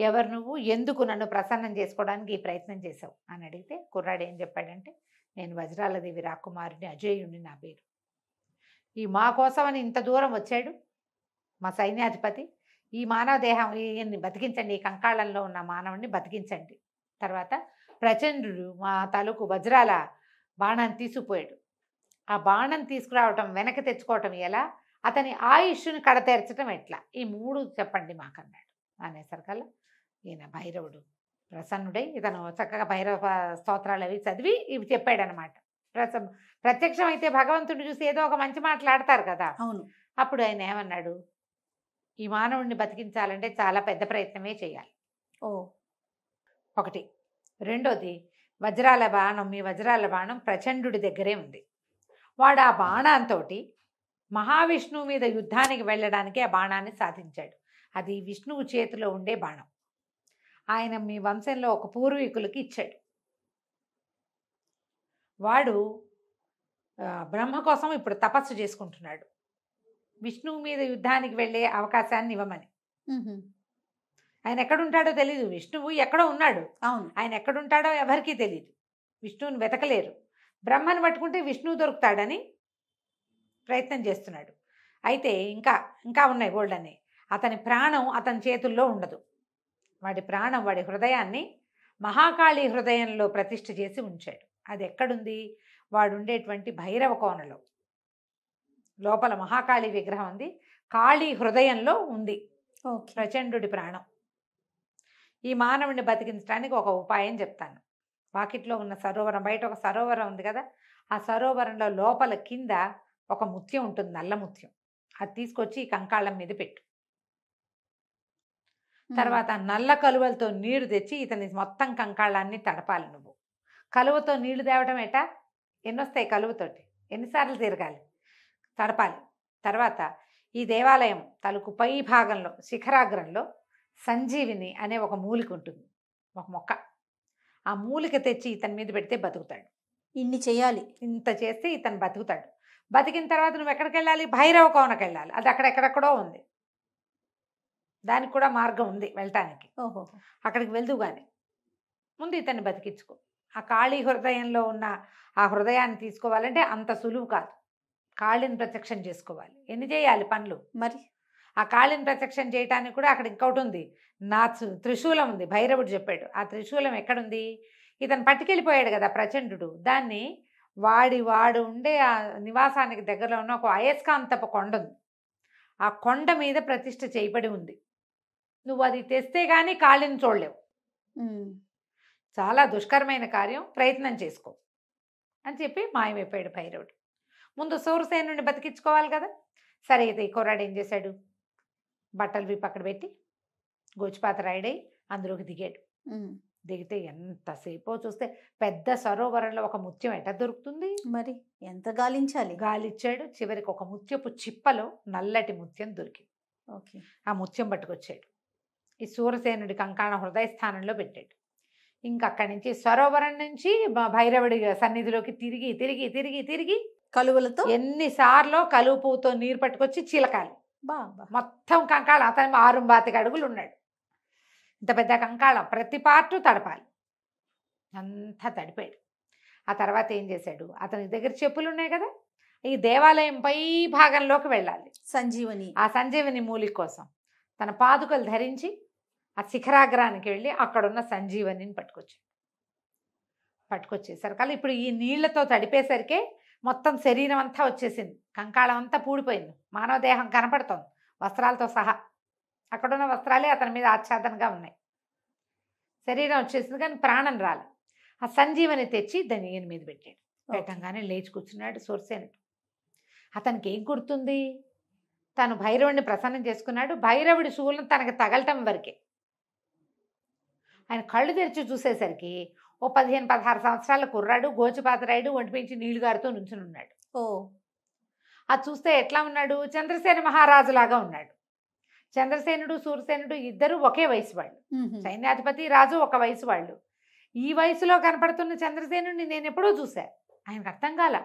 ఎవరు నువ్వు ఎందుకు నన్ను ప్రసన్నం చేసుకోవడానికి ఈ ప్రయత్నం చేశావు అని అడిగితే కుర్రాడు ఏం చెప్పాడంటే నేను వజ్రాలదేవి రాకుమారుని అజేయుడిని నా పేరు ఈ మా అని ఇంత దూరం వచ్చాడు మా సైన్యాధిపతి ఈ మానవ దేహం ఈయన్ని బతికించండి ఈ కంకాళంలో ఉన్న మానవుడిని బతికించండి తర్వాత ప్రచండ్రుడు మా తాలూకు వజ్రాల బాణం తీసుకుపోయాడు ఆ బాణం తీసుకురావటం వెనక్కి తెచ్చుకోవటం ఎలా అతని ఆయుష్ను కడతెరచడం ఎట్లా ఈ మూడు చెప్పండి మాకన్నాడు అనేసరికల్లా ఈయన భైరవుడు ప్రసన్నుడై ఇతను చక్కగా భైరవ స్తోత్రాలు అవి చదివి ఇవి చెప్పాడనమాట ప్రస ప్రత్యక్షమైతే భగవంతుడు చూసి ఏదో ఒక మంచి మాట్లాడతారు కదా అవును అప్పుడు ఆయన ఏమన్నాడు ఈ మానవుడిని బతికించాలంటే చాలా పెద్ద ప్రయత్నమే చేయాలి ఓ ఒకటి రెండోది వజ్రాల బాణం మీ వజ్రాల బాణం ప్రచండుడి దగ్గరే ఉంది వాడు ఆ బాణంతో మహావిష్ణువు మీద యుద్ధానికి వెళ్ళడానికి ఆ బాణాన్ని సాధించాడు అది విష్ణువు చేతిలో ఉండే బాణం ఆయన మీ వంశంలో ఒక పూర్వీకులకి ఇచ్చాడు వాడు బ్రహ్మ కోసం ఇప్పుడు తపస్సు చేసుకుంటున్నాడు విష్ణువు మీద యుద్ధానికి వెళ్ళే అవకాశాన్ని ఇవ్వమని ఆయన ఎక్కడుంటాడో తెలీదు విష్ణువు ఎక్కడో ఉన్నాడు అవును ఆయన ఎక్కడుంటాడో ఎవరికీ తెలియదు విష్ణువుని వెతకలేరు బ్రహ్మను పట్టుకుంటే విష్ణువు దొరుకుతాడని ప్రయత్నం చేస్తున్నాడు అయితే ఇంకా ఇంకా ఉన్నాయి గోల్డ్ అని అతని ప్రాణం అతని చేతుల్లో ఉండదు వాడి ప్రాణం వాడి హృదయాన్ని మహాకాళి హృదయంలో ప్రతిష్ఠ చేసి ఉంచాడు అది ఎక్కడుంది వాడుండేటువంటి భైరవ కోనలో లోపల మహాకాళి విగ్రహం ఉంది కాళీ హృదయంలో ఉంది ప్రచండు ప్రాణం ఈ మానవుడిని బతికించడానికి ఒక ఉపాయం చెప్తాను వాకిట్లో ఉన్న సరోవరం బయట ఒక సరోవరం ఉంది కదా ఆ సరోవరంలో లోపల కింద ఒక ముత్యం ఉంటుంది నల్ల ముత్యం అది తీసుకొచ్చి ఈ కంకాళం మీద పెట్టు తర్వాత నల్ల కలువలతో నీరు తెచ్చి ఇతని మొత్తం కంకాళాన్ని తడపాలి నువ్వు కలువతో నీళ్లు తేవడం ఎట ఎన్నొస్తాయి కలువతోటి ఎన్నిసార్లు తిరగాలి తడపాలి తర్వాత ఈ దేవాలయం తలుకు పై భాగంలో శిఖరాగ్రంలో సంజీవిని అనే ఒక మూలిక ఉంటుంది ఒక మొక్క ఆ మూలిక తెచ్చి ఇతని మీద పెడితే బతుకుతాడు ఇన్ని చేయాలి ఇంత చేస్తే ఇతను బతుకుతాడు బతికిన తర్వాత నువ్వు ఎక్కడికి వెళ్ళాలి భైరవ కోనకు వెళ్ళాలి అది అక్కడెక్కడెక్కడో ఉంది దానికి కూడా మార్గం ఉంది వెళ్ళటానికి ఓహో అక్కడికి వెళ్దు కానీ ముందు ఇతన్ని బతికించుకో ఆ ఖాళీ హృదయంలో ఉన్న ఆ హృదయాన్ని తీసుకోవాలంటే అంత సులువు కాదు కాళ్ళని ప్రత్యక్షం చేసుకోవాలి ఎన్ని చేయాలి పనులు మరి ఆ కాళ్ళని ప్రత్యక్షం చేయటానికి కూడా అక్కడ ఇంకొకటి ఉంది నా త్రిశూలం ఉంది భైరవుడు చెప్పాడు ఆ త్రిశూలం ఎక్కడుంది ఇతను పట్టుకెళ్ళిపోయాడు కదా ప్రచండు దాన్ని వాడి వాడు ఉండే ఆ నివాసానికి దగ్గరలో ఉన్న ఒక అయస్కాంతపు కొండ ఉంది ఆ కొండ మీద ప్రతిష్ఠ చేయబడి ఉంది నువ్వు అది తెస్తే కానీ కాళ్ళని చూడలేవు చాలా దుష్కరమైన కార్యం ప్రయత్నం చేసుకో అని చెప్పి మాయమైపోయాడు భైరవుడు ముందు సూరసేనుని బతికించుకోవాలి కదా సరే అయితే కుర్రాడు ఏం చేశాడు బట్టలు బి పక్కన పెట్టి గోచిపాత అయ్యి అందులోకి దిగాడు దిగితే ఎంతసేపు చూస్తే పెద్ద సరోవరంలో ఒక ముత్యం ఎట దొరుకుతుంది మరి ఎంత గాలించాలి గాలిచ్చాడు చివరికి ఒక ముత్యపు చిప్పలో నల్లటి ముత్యం దొరికింది ఓకే ఆ ముత్యం పట్టుకొచ్చాడు ఈ సూర్యసేనుడి కంకాణ హృదయ స్థానంలో పెట్టాడు ఇంక అక్కడి నుంచి సరోవరం నుంచి భైరవుడి సన్నిధిలోకి తిరిగి తిరిగి తిరిగి తిరిగి కలువలతో ఎన్నిసార్లు కలువు పువ్వుతో నీరు పట్టుకొచ్చి చీలకాలి మొత్తం కంకాళం అతని ఆరు బాతికి అడుగులు ఉన్నాడు ఇంత పెద్ద కంకాళం ప్రతి పార్టు తడపాలి అంతా తడిపాడు ఆ తర్వాత ఏం చేశాడు అతని దగ్గర చెప్పులు ఉన్నాయి కదా ఈ దేవాలయం పై భాగంలోకి వెళ్ళాలి సంజీవని ఆ సంజీవని మూలి కోసం తన పాదుకలు ధరించి ఆ శిఖరాగ్రానికి వెళ్ళి అక్కడున్న సంజీవనిని పట్టుకొచ్చాడు పట్టుకొచ్చేసరికి అలా ఇప్పుడు ఈ నీళ్లతో తడిపేసరికే మొత్తం శరీరం అంతా వచ్చేసింది కంకాళం అంతా పూడిపోయింది మానవ దేహం కనపడుతోంది వస్త్రాలతో సహా అక్కడున్న వస్త్రాలే అతని మీద ఆచ్ఛాదనగా ఉన్నాయి శరీరం వచ్చేసింది కానీ ప్రాణం రాలి ఆ సంజీవని తెచ్చి దాని ఈయన మీద పెట్టాడు పెట్టంగానే లేచి కూర్చున్నాడు సొరిసేనట్టు అతనికి ఏం గుర్తుంది తను భైరవుడిని ప్రసన్నం చేసుకున్నాడు భైరవుడి శూలను తనకు తగలటం వరకే ఆయన కళ్ళు తెరిచి చూసేసరికి ఓ పదిహేను పదహారు సంవత్సరాల కుర్రాడు గోచిపాతరాయుడు ఒంటిపించి నీళ్లు గారితో నుంచునున్నాడు ఓ అది చూస్తే ఎట్లా ఉన్నాడు చంద్రసేన మహారాజులాగా ఉన్నాడు చంద్రసేనుడు సూర్యసేనుడు ఇద్దరు ఒకే వయసు వాళ్ళు సైన్యాధిపతి రాజు ఒక వయసు వాళ్ళు ఈ వయసులో కనపడుతున్న చంద్రసేనుడిని నేను ఎప్పుడూ చూశా ఆయనకు అర్థం కాల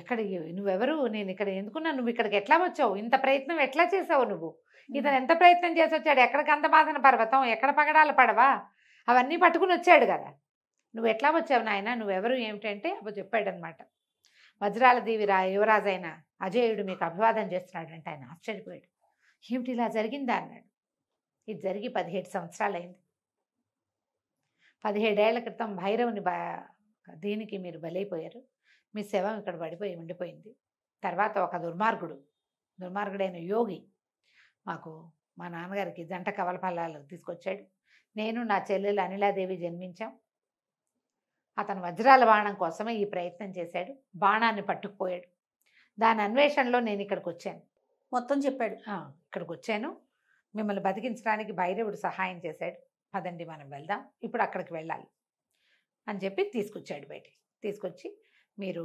ఎక్కడ నువ్వెవరు నేను ఇక్కడ ఎందుకున్నా నువ్వు ఇక్కడికి ఎట్లా వచ్చావు ఇంత ప్రయత్నం ఎట్లా చేసావు నువ్వు ఇతను ఎంత ప్రయత్నం చేసి వచ్చాడు ఎక్కడ కందమాధన పర్వతం ఎక్కడ పగడాల పడవా అవన్నీ పట్టుకుని వచ్చాడు కదా నువ్వు ఎట్లా వచ్చావు నాయన నువ్వెవరు ఏమిటంటే అప్పుడు చెప్పాడనమాట వజ్రాల దేవి రా యువరాజైన అజేయుడు మీకు అభివాదం చేస్తున్నాడంటే ఆయన ఆశ్చర్యపోయాడు ఏమిటి ఇలా జరిగిందా అన్నాడు ఇది జరిగి పదిహేడు సంవత్సరాలు అయింది పదిహేడేళ్ల క్రితం భైరవుని బా దీనికి మీరు బలైపోయారు మీ శవం ఇక్కడ పడిపోయి ఉండిపోయింది తర్వాత ఒక దుర్మార్గుడు దుర్మార్గుడైన యోగి మాకు మా నాన్నగారికి జంట కవలపల్లాలు తీసుకొచ్చాడు నేను నా చెల్లెలు అనిలాదేవి జన్మించాం అతను వజ్రాల బాణం కోసమే ఈ ప్రయత్నం చేశాడు బాణాన్ని పట్టుకుపోయాడు దాని అన్వేషణలో నేను ఇక్కడికి వచ్చాను మొత్తం చెప్పాడు ఇక్కడికి వచ్చాను మిమ్మల్ని బతికించడానికి భైరవుడు సహాయం చేశాడు పదండి మనం వెళ్దాం ఇప్పుడు అక్కడికి వెళ్ళాలి అని చెప్పి తీసుకొచ్చాడు బయటికి తీసుకొచ్చి మీరు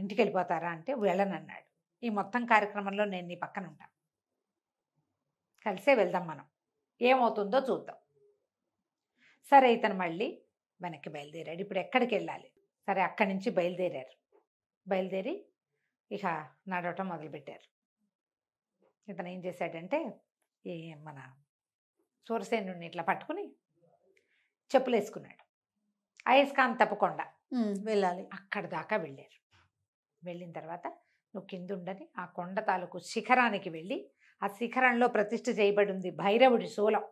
ఇంటికి వెళ్ళిపోతారా అంటే వెళ్ళనన్నాడు ఈ మొత్తం కార్యక్రమంలో నేను నీ పక్కన ఉంటాను కలిసే వెళ్దాం మనం ఏమవుతుందో చూద్దాం సరే ఇతను మళ్ళీ వెనక్కి బయలుదేరాడు ఇప్పుడు ఎక్కడికి వెళ్ళాలి సరే అక్కడి నుంచి బయలుదేరారు బయలుదేరి ఇక నడవటం మొదలుపెట్టారు ఇతను ఏం చేశాడంటే ఈ మన సూరసేనుడిని ఇట్లా పట్టుకుని చెప్పులు వేసుకున్నాడు అయస్కాంత్ తప్పకుండా వెళ్ళాలి అక్కడ దాకా వెళ్ళారు వెళ్ళిన తర్వాత నువ్వు కింద ఉండని ఆ కొండ తాలూకు శిఖరానికి వెళ్ళి ఆ శిఖరంలో ప్రతిష్ఠ చేయబడి ఉంది భైరవుడి శూలం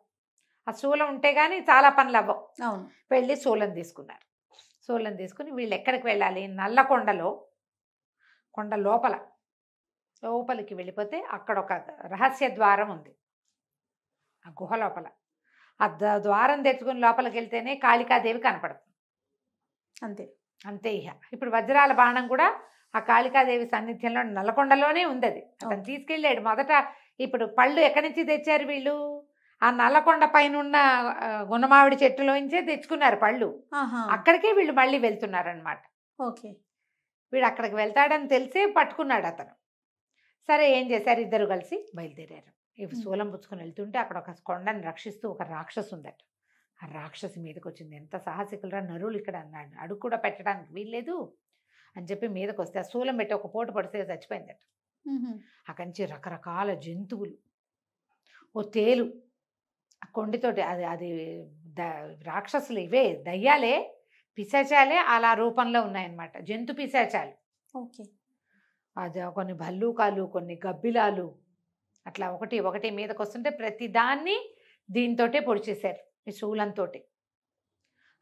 ఆ శూలం ఉంటే కానీ చాలా పనులు అవ్వవు అవును వెళ్ళి శూలం తీసుకున్నారు శూలం తీసుకుని వీళ్ళు ఎక్కడికి వెళ్ళాలి నల్లకొండలో కొండ లోపల లోపలికి వెళ్ళిపోతే అక్కడ ఒక రహస్య ద్వారం ఉంది ఆ గుహ లోపల ఆ ద్వారం తెచ్చుకుని లోపలికి వెళ్తేనే కాళికాదేవి కనపడుతుంది అంతే అంతే ఇహ ఇప్పుడు వజ్రాల బాణం కూడా ఆ కాళికాదేవి సాన్నిధ్యంలో నల్లకొండలోనే ఉంది అది అతను తీసుకెళ్ళాడు మొదట ఇప్పుడు పళ్ళు ఎక్కడి నుంచి తెచ్చారు వీళ్ళు ఆ నల్లకొండ పైన ఉన్న గుణమావిడి చెట్టులోంచే తెచ్చుకున్నారు పళ్ళు అక్కడికే వీళ్ళు మళ్ళీ వెళ్తున్నారనమాట ఓకే వీడు అక్కడికి వెళ్తాడని తెలిసే పట్టుకున్నాడు అతను సరే ఏం చేశారు ఇద్దరు కలిసి బయలుదేరారు ఇవి శూలం పుచ్చుకొని వెళ్తుంటే అక్కడ ఒక కొండను రక్షిస్తూ ఒక రాక్షసు ఉందట ఆ రాక్షసి మీదకి వచ్చింది ఎంత సాహసికులరా నరువులు ఇక్కడ అన్నాడు అడుగు కూడా పెట్టడానికి వీల్లేదు అని చెప్పి మీదకి వస్తే ఆ శూలం పెట్టి ఒక పూట పడితే చచ్చిపోయిందట అక్కడి నుంచి రకరకాల జంతువులు ఓ తేలు ఆ కొండితోటి అది అది ద రాక్షసులు ఇవే దయ్యాలే పిశాచాలే అలా రూపంలో ఉన్నాయన్నమాట జంతు పిశాచాలు ఓకే అది కొన్ని భల్లూకాలు కొన్ని గబ్బిలాలు అట్లా ఒకటి ఒకటి మీదకి వస్తుంటే ప్రతి దాన్ని పొడిచేశారు ఈ శూలంతో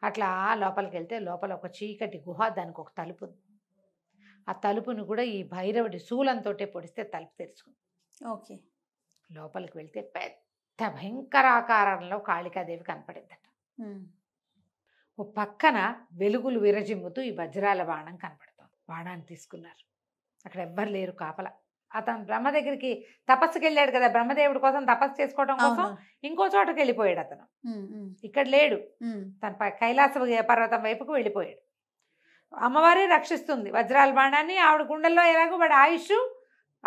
అట్లా లోపలికి వెళ్తే లోపల ఒక చీకటి గుహ దానికి ఒక తలుపు ఆ తలుపును కూడా ఈ భైరవుడి శూలంతో పొడిస్తే తలుపు తెరుచుకుంది ఓకే లోపలికి వెళ్తే పెద్ద పెద్ద భయంకరాకారంలో కాళికాదేవి కనపడిందట ఓ పక్కన వెలుగులు విరజిమ్ముతూ ఈ వజ్రాల బాణం కనపడుతోంది బాణాన్ని తీసుకున్నారు అక్కడ ఎవ్వరు లేరు కాపల అతను బ్రహ్మ దగ్గరికి తపస్సుకి వెళ్ళాడు కదా బ్రహ్మదేవుడి కోసం తపస్సు చేసుకోవడం కోసం ఇంకో చోటకి వెళ్ళిపోయాడు అతను ఇక్కడ లేడు తన కైలాస పర్వతం వైపుకు వెళ్ళిపోయాడు అమ్మవారే రక్షిస్తుంది వజ్రాల బాణాన్ని ఆవిడ గుండెల్లో ఎలాగో వాడు ఆయుష్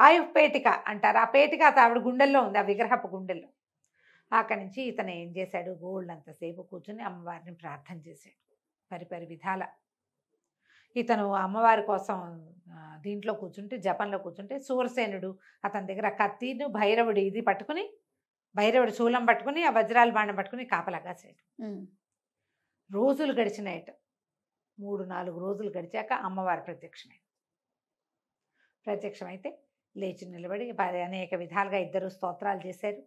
ఆయుష్ పేటిక అంటారు ఆ పేటిక ఆవిడ గుండెల్లో ఉంది ఆ విగ్రహపు గుండెల్లో అక్కడి నుంచి ఇతను ఏం చేశాడు గోల్డ్ అంతసేపు కూర్చుని అమ్మవారిని ప్రార్థన చేశాడు పరిపరి విధాల ఇతను అమ్మవారి కోసం దీంట్లో కూర్చుంటే జపంలో కూర్చుంటే సూరసేనుడు అతని దగ్గర కత్తిను భైరవుడు ఇది పట్టుకుని భైరవుడు శూలం పట్టుకుని ఆ వజ్రాల బాణం పట్టుకుని కాపలాగా చేయడు రోజులు గడిచిన మూడు నాలుగు రోజులు గడిచాక అమ్మవారు ప్రత్యక్షమైంది ప్రత్యక్షమైతే లేచి నిలబడి అనేక విధాలుగా ఇద్దరు స్తోత్రాలు చేశారు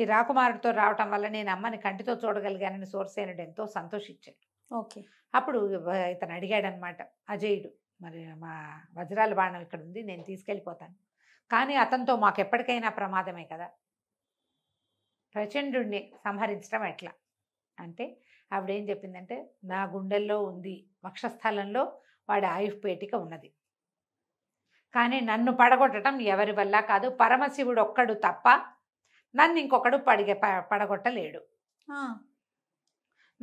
ఈ రాకుమారుడితో రావటం వల్ల నేను అమ్మని కంటితో చూడగలిగానని సోర్సేనుడు ఎంతో సంతోషించాడు ఓకే అప్పుడు ఇతను అడిగాడనమాట అజయుడు మరి మా వజ్రాల బాణం ఇక్కడ ఉంది నేను తీసుకెళ్ళిపోతాను కానీ అతనితో మాకు ఎప్పటికైనా ప్రమాదమే కదా ప్రచండుని సంహరించడం ఎట్లా అంటే ఆవిడేం చెప్పిందంటే నా గుండెల్లో ఉంది వక్షస్థలంలో వాడి ఆయుష్ పేటిక ఉన్నది కానీ నన్ను పడగొట్టడం ఎవరి వల్ల కాదు పరమశివుడు ఒక్కడు తప్ప నన్ను ఇంకొకడు పడిగే పడగొట్టలేడు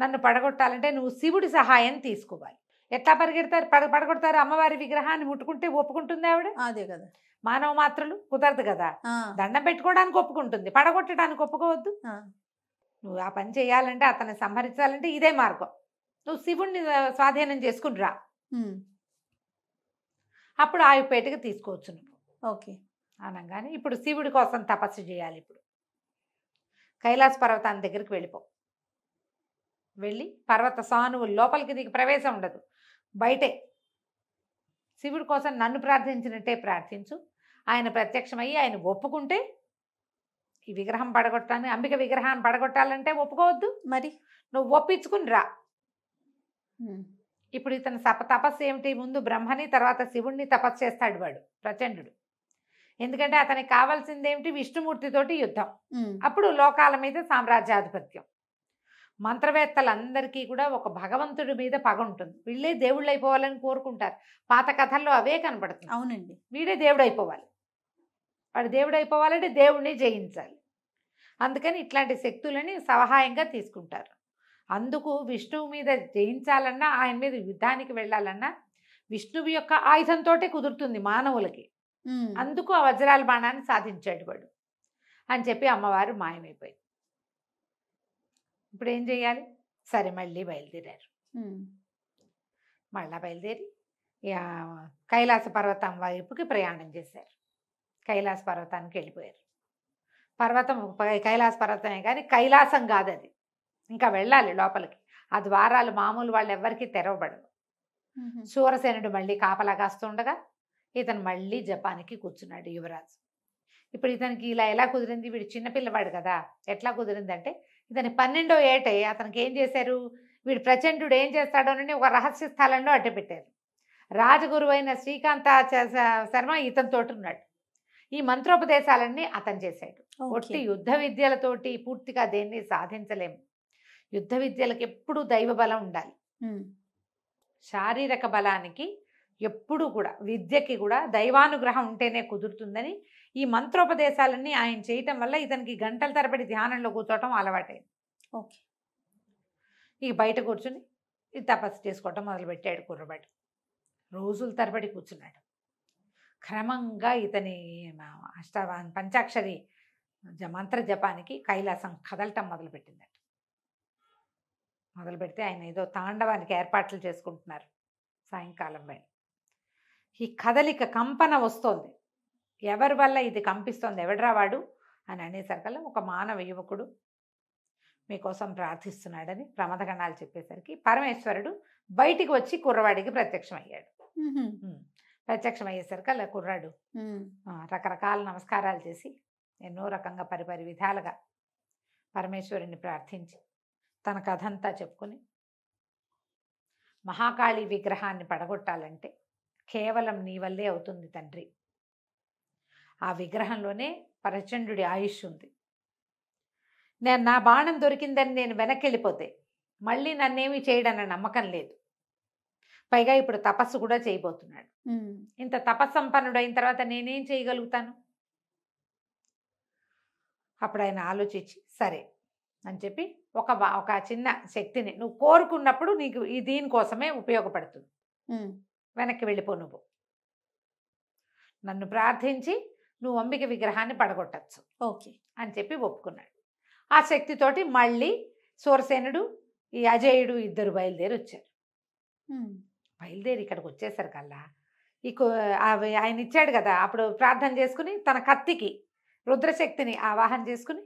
నన్ను పడగొట్టాలంటే నువ్వు శివుడి సహాయం తీసుకోవాలి ఎట్లా పరిగెడతారు పడ పడగొడతారు అమ్మవారి విగ్రహాన్ని ముట్టుకుంటే ఒప్పుకుంటుంది ఆవిడ అదే కదా మానవ మాత్రలు కుదరదు కదా దండం పెట్టుకోవడానికి ఒప్పుకుంటుంది పడగొట్టడానికి ఒప్పుకోవద్దు నువ్వు ఆ పని చేయాలంటే అతన్ని సంహరించాలంటే ఇదే మార్గం నువ్వు శివుణ్ణి స్వాధీనం చేసుకుని రా అప్పుడు ఆయుపేటకి తీసుకోవచ్చు నువ్వు ఓకే అనగానే ఇప్పుడు శివుడి కోసం తపస్సు చేయాలి ఇప్పుడు కైలాస పర్వతాన్ని దగ్గరికి వెళ్ళిపో వెళ్ళి పర్వత సానువు లోపలికి దిగి ప్రవేశం ఉండదు బయటే శివుడి కోసం నన్ను ప్రార్థించినట్టే ప్రార్థించు ఆయన ప్రత్యక్షమయ్యి ఆయన ఒప్పుకుంటే ఈ విగ్రహం పడగొట్టాలని అంబిక విగ్రహాన్ని పడగొట్టాలంటే ఒప్పుకోవద్దు మరి నువ్వు ఒప్పించుకుని రా ఇప్పుడు ఇతను తప తపస్సు ఏమిటి ముందు బ్రహ్మని తర్వాత శివుణ్ణి తపస్సు చేస్తాడు వాడు ప్రచండు ఎందుకంటే అతనికి కావాల్సింది ఏమిటి విష్ణుమూర్తితోటి యుద్ధం అప్పుడు లోకాల మీద సామ్రాజ్యాధిపత్యం మంత్రవేత్తలందరికీ కూడా ఒక భగవంతుడి మీద పగ ఉంటుంది వీళ్ళే దేవుళ్ళు అయిపోవాలని కోరుకుంటారు పాత కథల్లో అవే కనపడుతుంది అవునండి వీడే దేవుడు అయిపోవాలి వాడు దేవుడు అయిపోవాలంటే దేవుడిని జయించాలి అందుకని ఇట్లాంటి శక్తులని సహాయంగా తీసుకుంటారు అందుకు విష్ణువు మీద జయించాలన్నా ఆయన మీద యుద్ధానికి వెళ్ళాలన్నా విష్ణువు యొక్క ఆయుధంతో కుదురుతుంది మానవులకి అందుకు ఆ వజ్రాల బాణాన్ని సాధించాడు వాడు అని చెప్పి అమ్మవారు మాయమైపోయింది ఇప్పుడు ఏం చేయాలి సరే మళ్ళీ బయలుదేరారు మళ్ళా బయలుదేరి కైలాస పర్వతం వైపుకి ప్రయాణం చేశారు కైలాస పర్వతానికి వెళ్ళిపోయారు పర్వతం కైలాస పర్వతమే కానీ కైలాసం కాదు అది ఇంకా వెళ్ళాలి లోపలికి ఆ ద్వారాలు మామూలు వాళ్ళు ఎవ్వరికీ తెరవబడదు సూరసేనుడు మళ్ళీ కాపలా కాస్తుండగా ఇతను మళ్ళీ జపాన్కి కూర్చున్నాడు యువరాజు ఇప్పుడు ఇతనికి ఇలా ఎలా కుదిరింది వీడు చిన్నపిల్లవాడు కదా ఎట్లా కుదిరింది అంటే ఇతని పన్నెండో ఏటే అతనికి ఏం చేశారు వీడు ప్రచండుడు ఏం చేస్తాడో అని ఒక రహస్య స్థలంలో అడ్డపెట్టారు రాజగురువు అయిన శ్రీకాంత శర్మ తోటి ఉన్నాడు ఈ మంత్రోపదేశాలన్నీ అతను చేశాడు ఒట్టి యుద్ధ విద్యలతోటి పూర్తిగా దేన్ని సాధించలేము యుద్ధ విద్యలకు ఎప్పుడు దైవ బలం ఉండాలి శారీరక బలానికి ఎప్పుడు కూడా విద్యకి కూడా దైవానుగ్రహం ఉంటేనే కుదురుతుందని ఈ మంత్రోపదేశాలన్నీ ఆయన చేయటం వల్ల ఇతనికి గంటల తరబడి ధ్యానంలో కూర్చోవటం అలవాటైంది ఓకే ఇక బయట కూర్చుని ఇది తపస్సు చేసుకోవటం మొదలుపెట్టాడు కుర్రబాటు రోజుల తరబడి కూర్చున్నాడు క్రమంగా ఇతని అష్ట పంచాక్షరి మంత్ర జపానికి కైలాసం కదలటం మొదలుపెట్టిందట మొదలు పెడితే ఆయన ఏదో తాండవానికి ఏర్పాట్లు చేసుకుంటున్నారు సాయంకాలం వేళ ఈ కదలిక కంపన వస్తోంది ఎవరి వల్ల ఇది కంపిస్తోంది ఎవడరా వాడు అని అనేసరికల్లా ఒక మానవ యువకుడు మీకోసం ప్రార్థిస్తున్నాడని ప్రమదగణాలు చెప్పేసరికి పరమేశ్వరుడు బయటికి వచ్చి కుర్రవాడికి ప్రత్యక్షమయ్యాడు ప్రత్యక్షమయ్యేసరికి అలా కుర్రాడు రకరకాల నమస్కారాలు చేసి ఎన్నో రకంగా పరిపరి విధాలుగా పరమేశ్వరుని ప్రార్థించి తన కథంతా చెప్పుకుని మహాకాళి విగ్రహాన్ని పడగొట్టాలంటే కేవలం నీ వల్లే అవుతుంది తండ్రి ఆ విగ్రహంలోనే ప్రచండుడి ఆయుష్ ఉంది నేను నా బాణం దొరికిందని నేను వెనక్కి వెళ్ళిపోతే మళ్ళీ నన్నేమీ చేయడన్న నమ్మకం లేదు పైగా ఇప్పుడు తపస్సు కూడా చేయబోతున్నాడు ఇంత తపస్సంపన్నుడు అయిన తర్వాత నేనేం చేయగలుగుతాను అప్పుడు ఆయన ఆలోచించి సరే అని చెప్పి ఒక ఒక చిన్న శక్తిని నువ్వు కోరుకున్నప్పుడు నీకు ఈ దీనికోసమే ఉపయోగపడుతుంది వెనక్కి వెళ్ళిపో నువ్వు నన్ను ప్రార్థించి నువ్వు అంబిక విగ్రహాన్ని పడగొట్టచ్చు ఓకే అని చెప్పి ఒప్పుకున్నాడు ఆ శక్తితోటి మళ్ళీ సూరసేనుడు ఈ అజయుడు ఇద్దరు బయలుదేరి వచ్చారు బయలుదేరి ఇక్కడికి వచ్చేసరి కల్లా ఈ ఆయన ఇచ్చాడు కదా అప్పుడు ప్రార్థన చేసుకుని తన కత్తికి రుద్రశక్తిని ఆవాహన చేసుకుని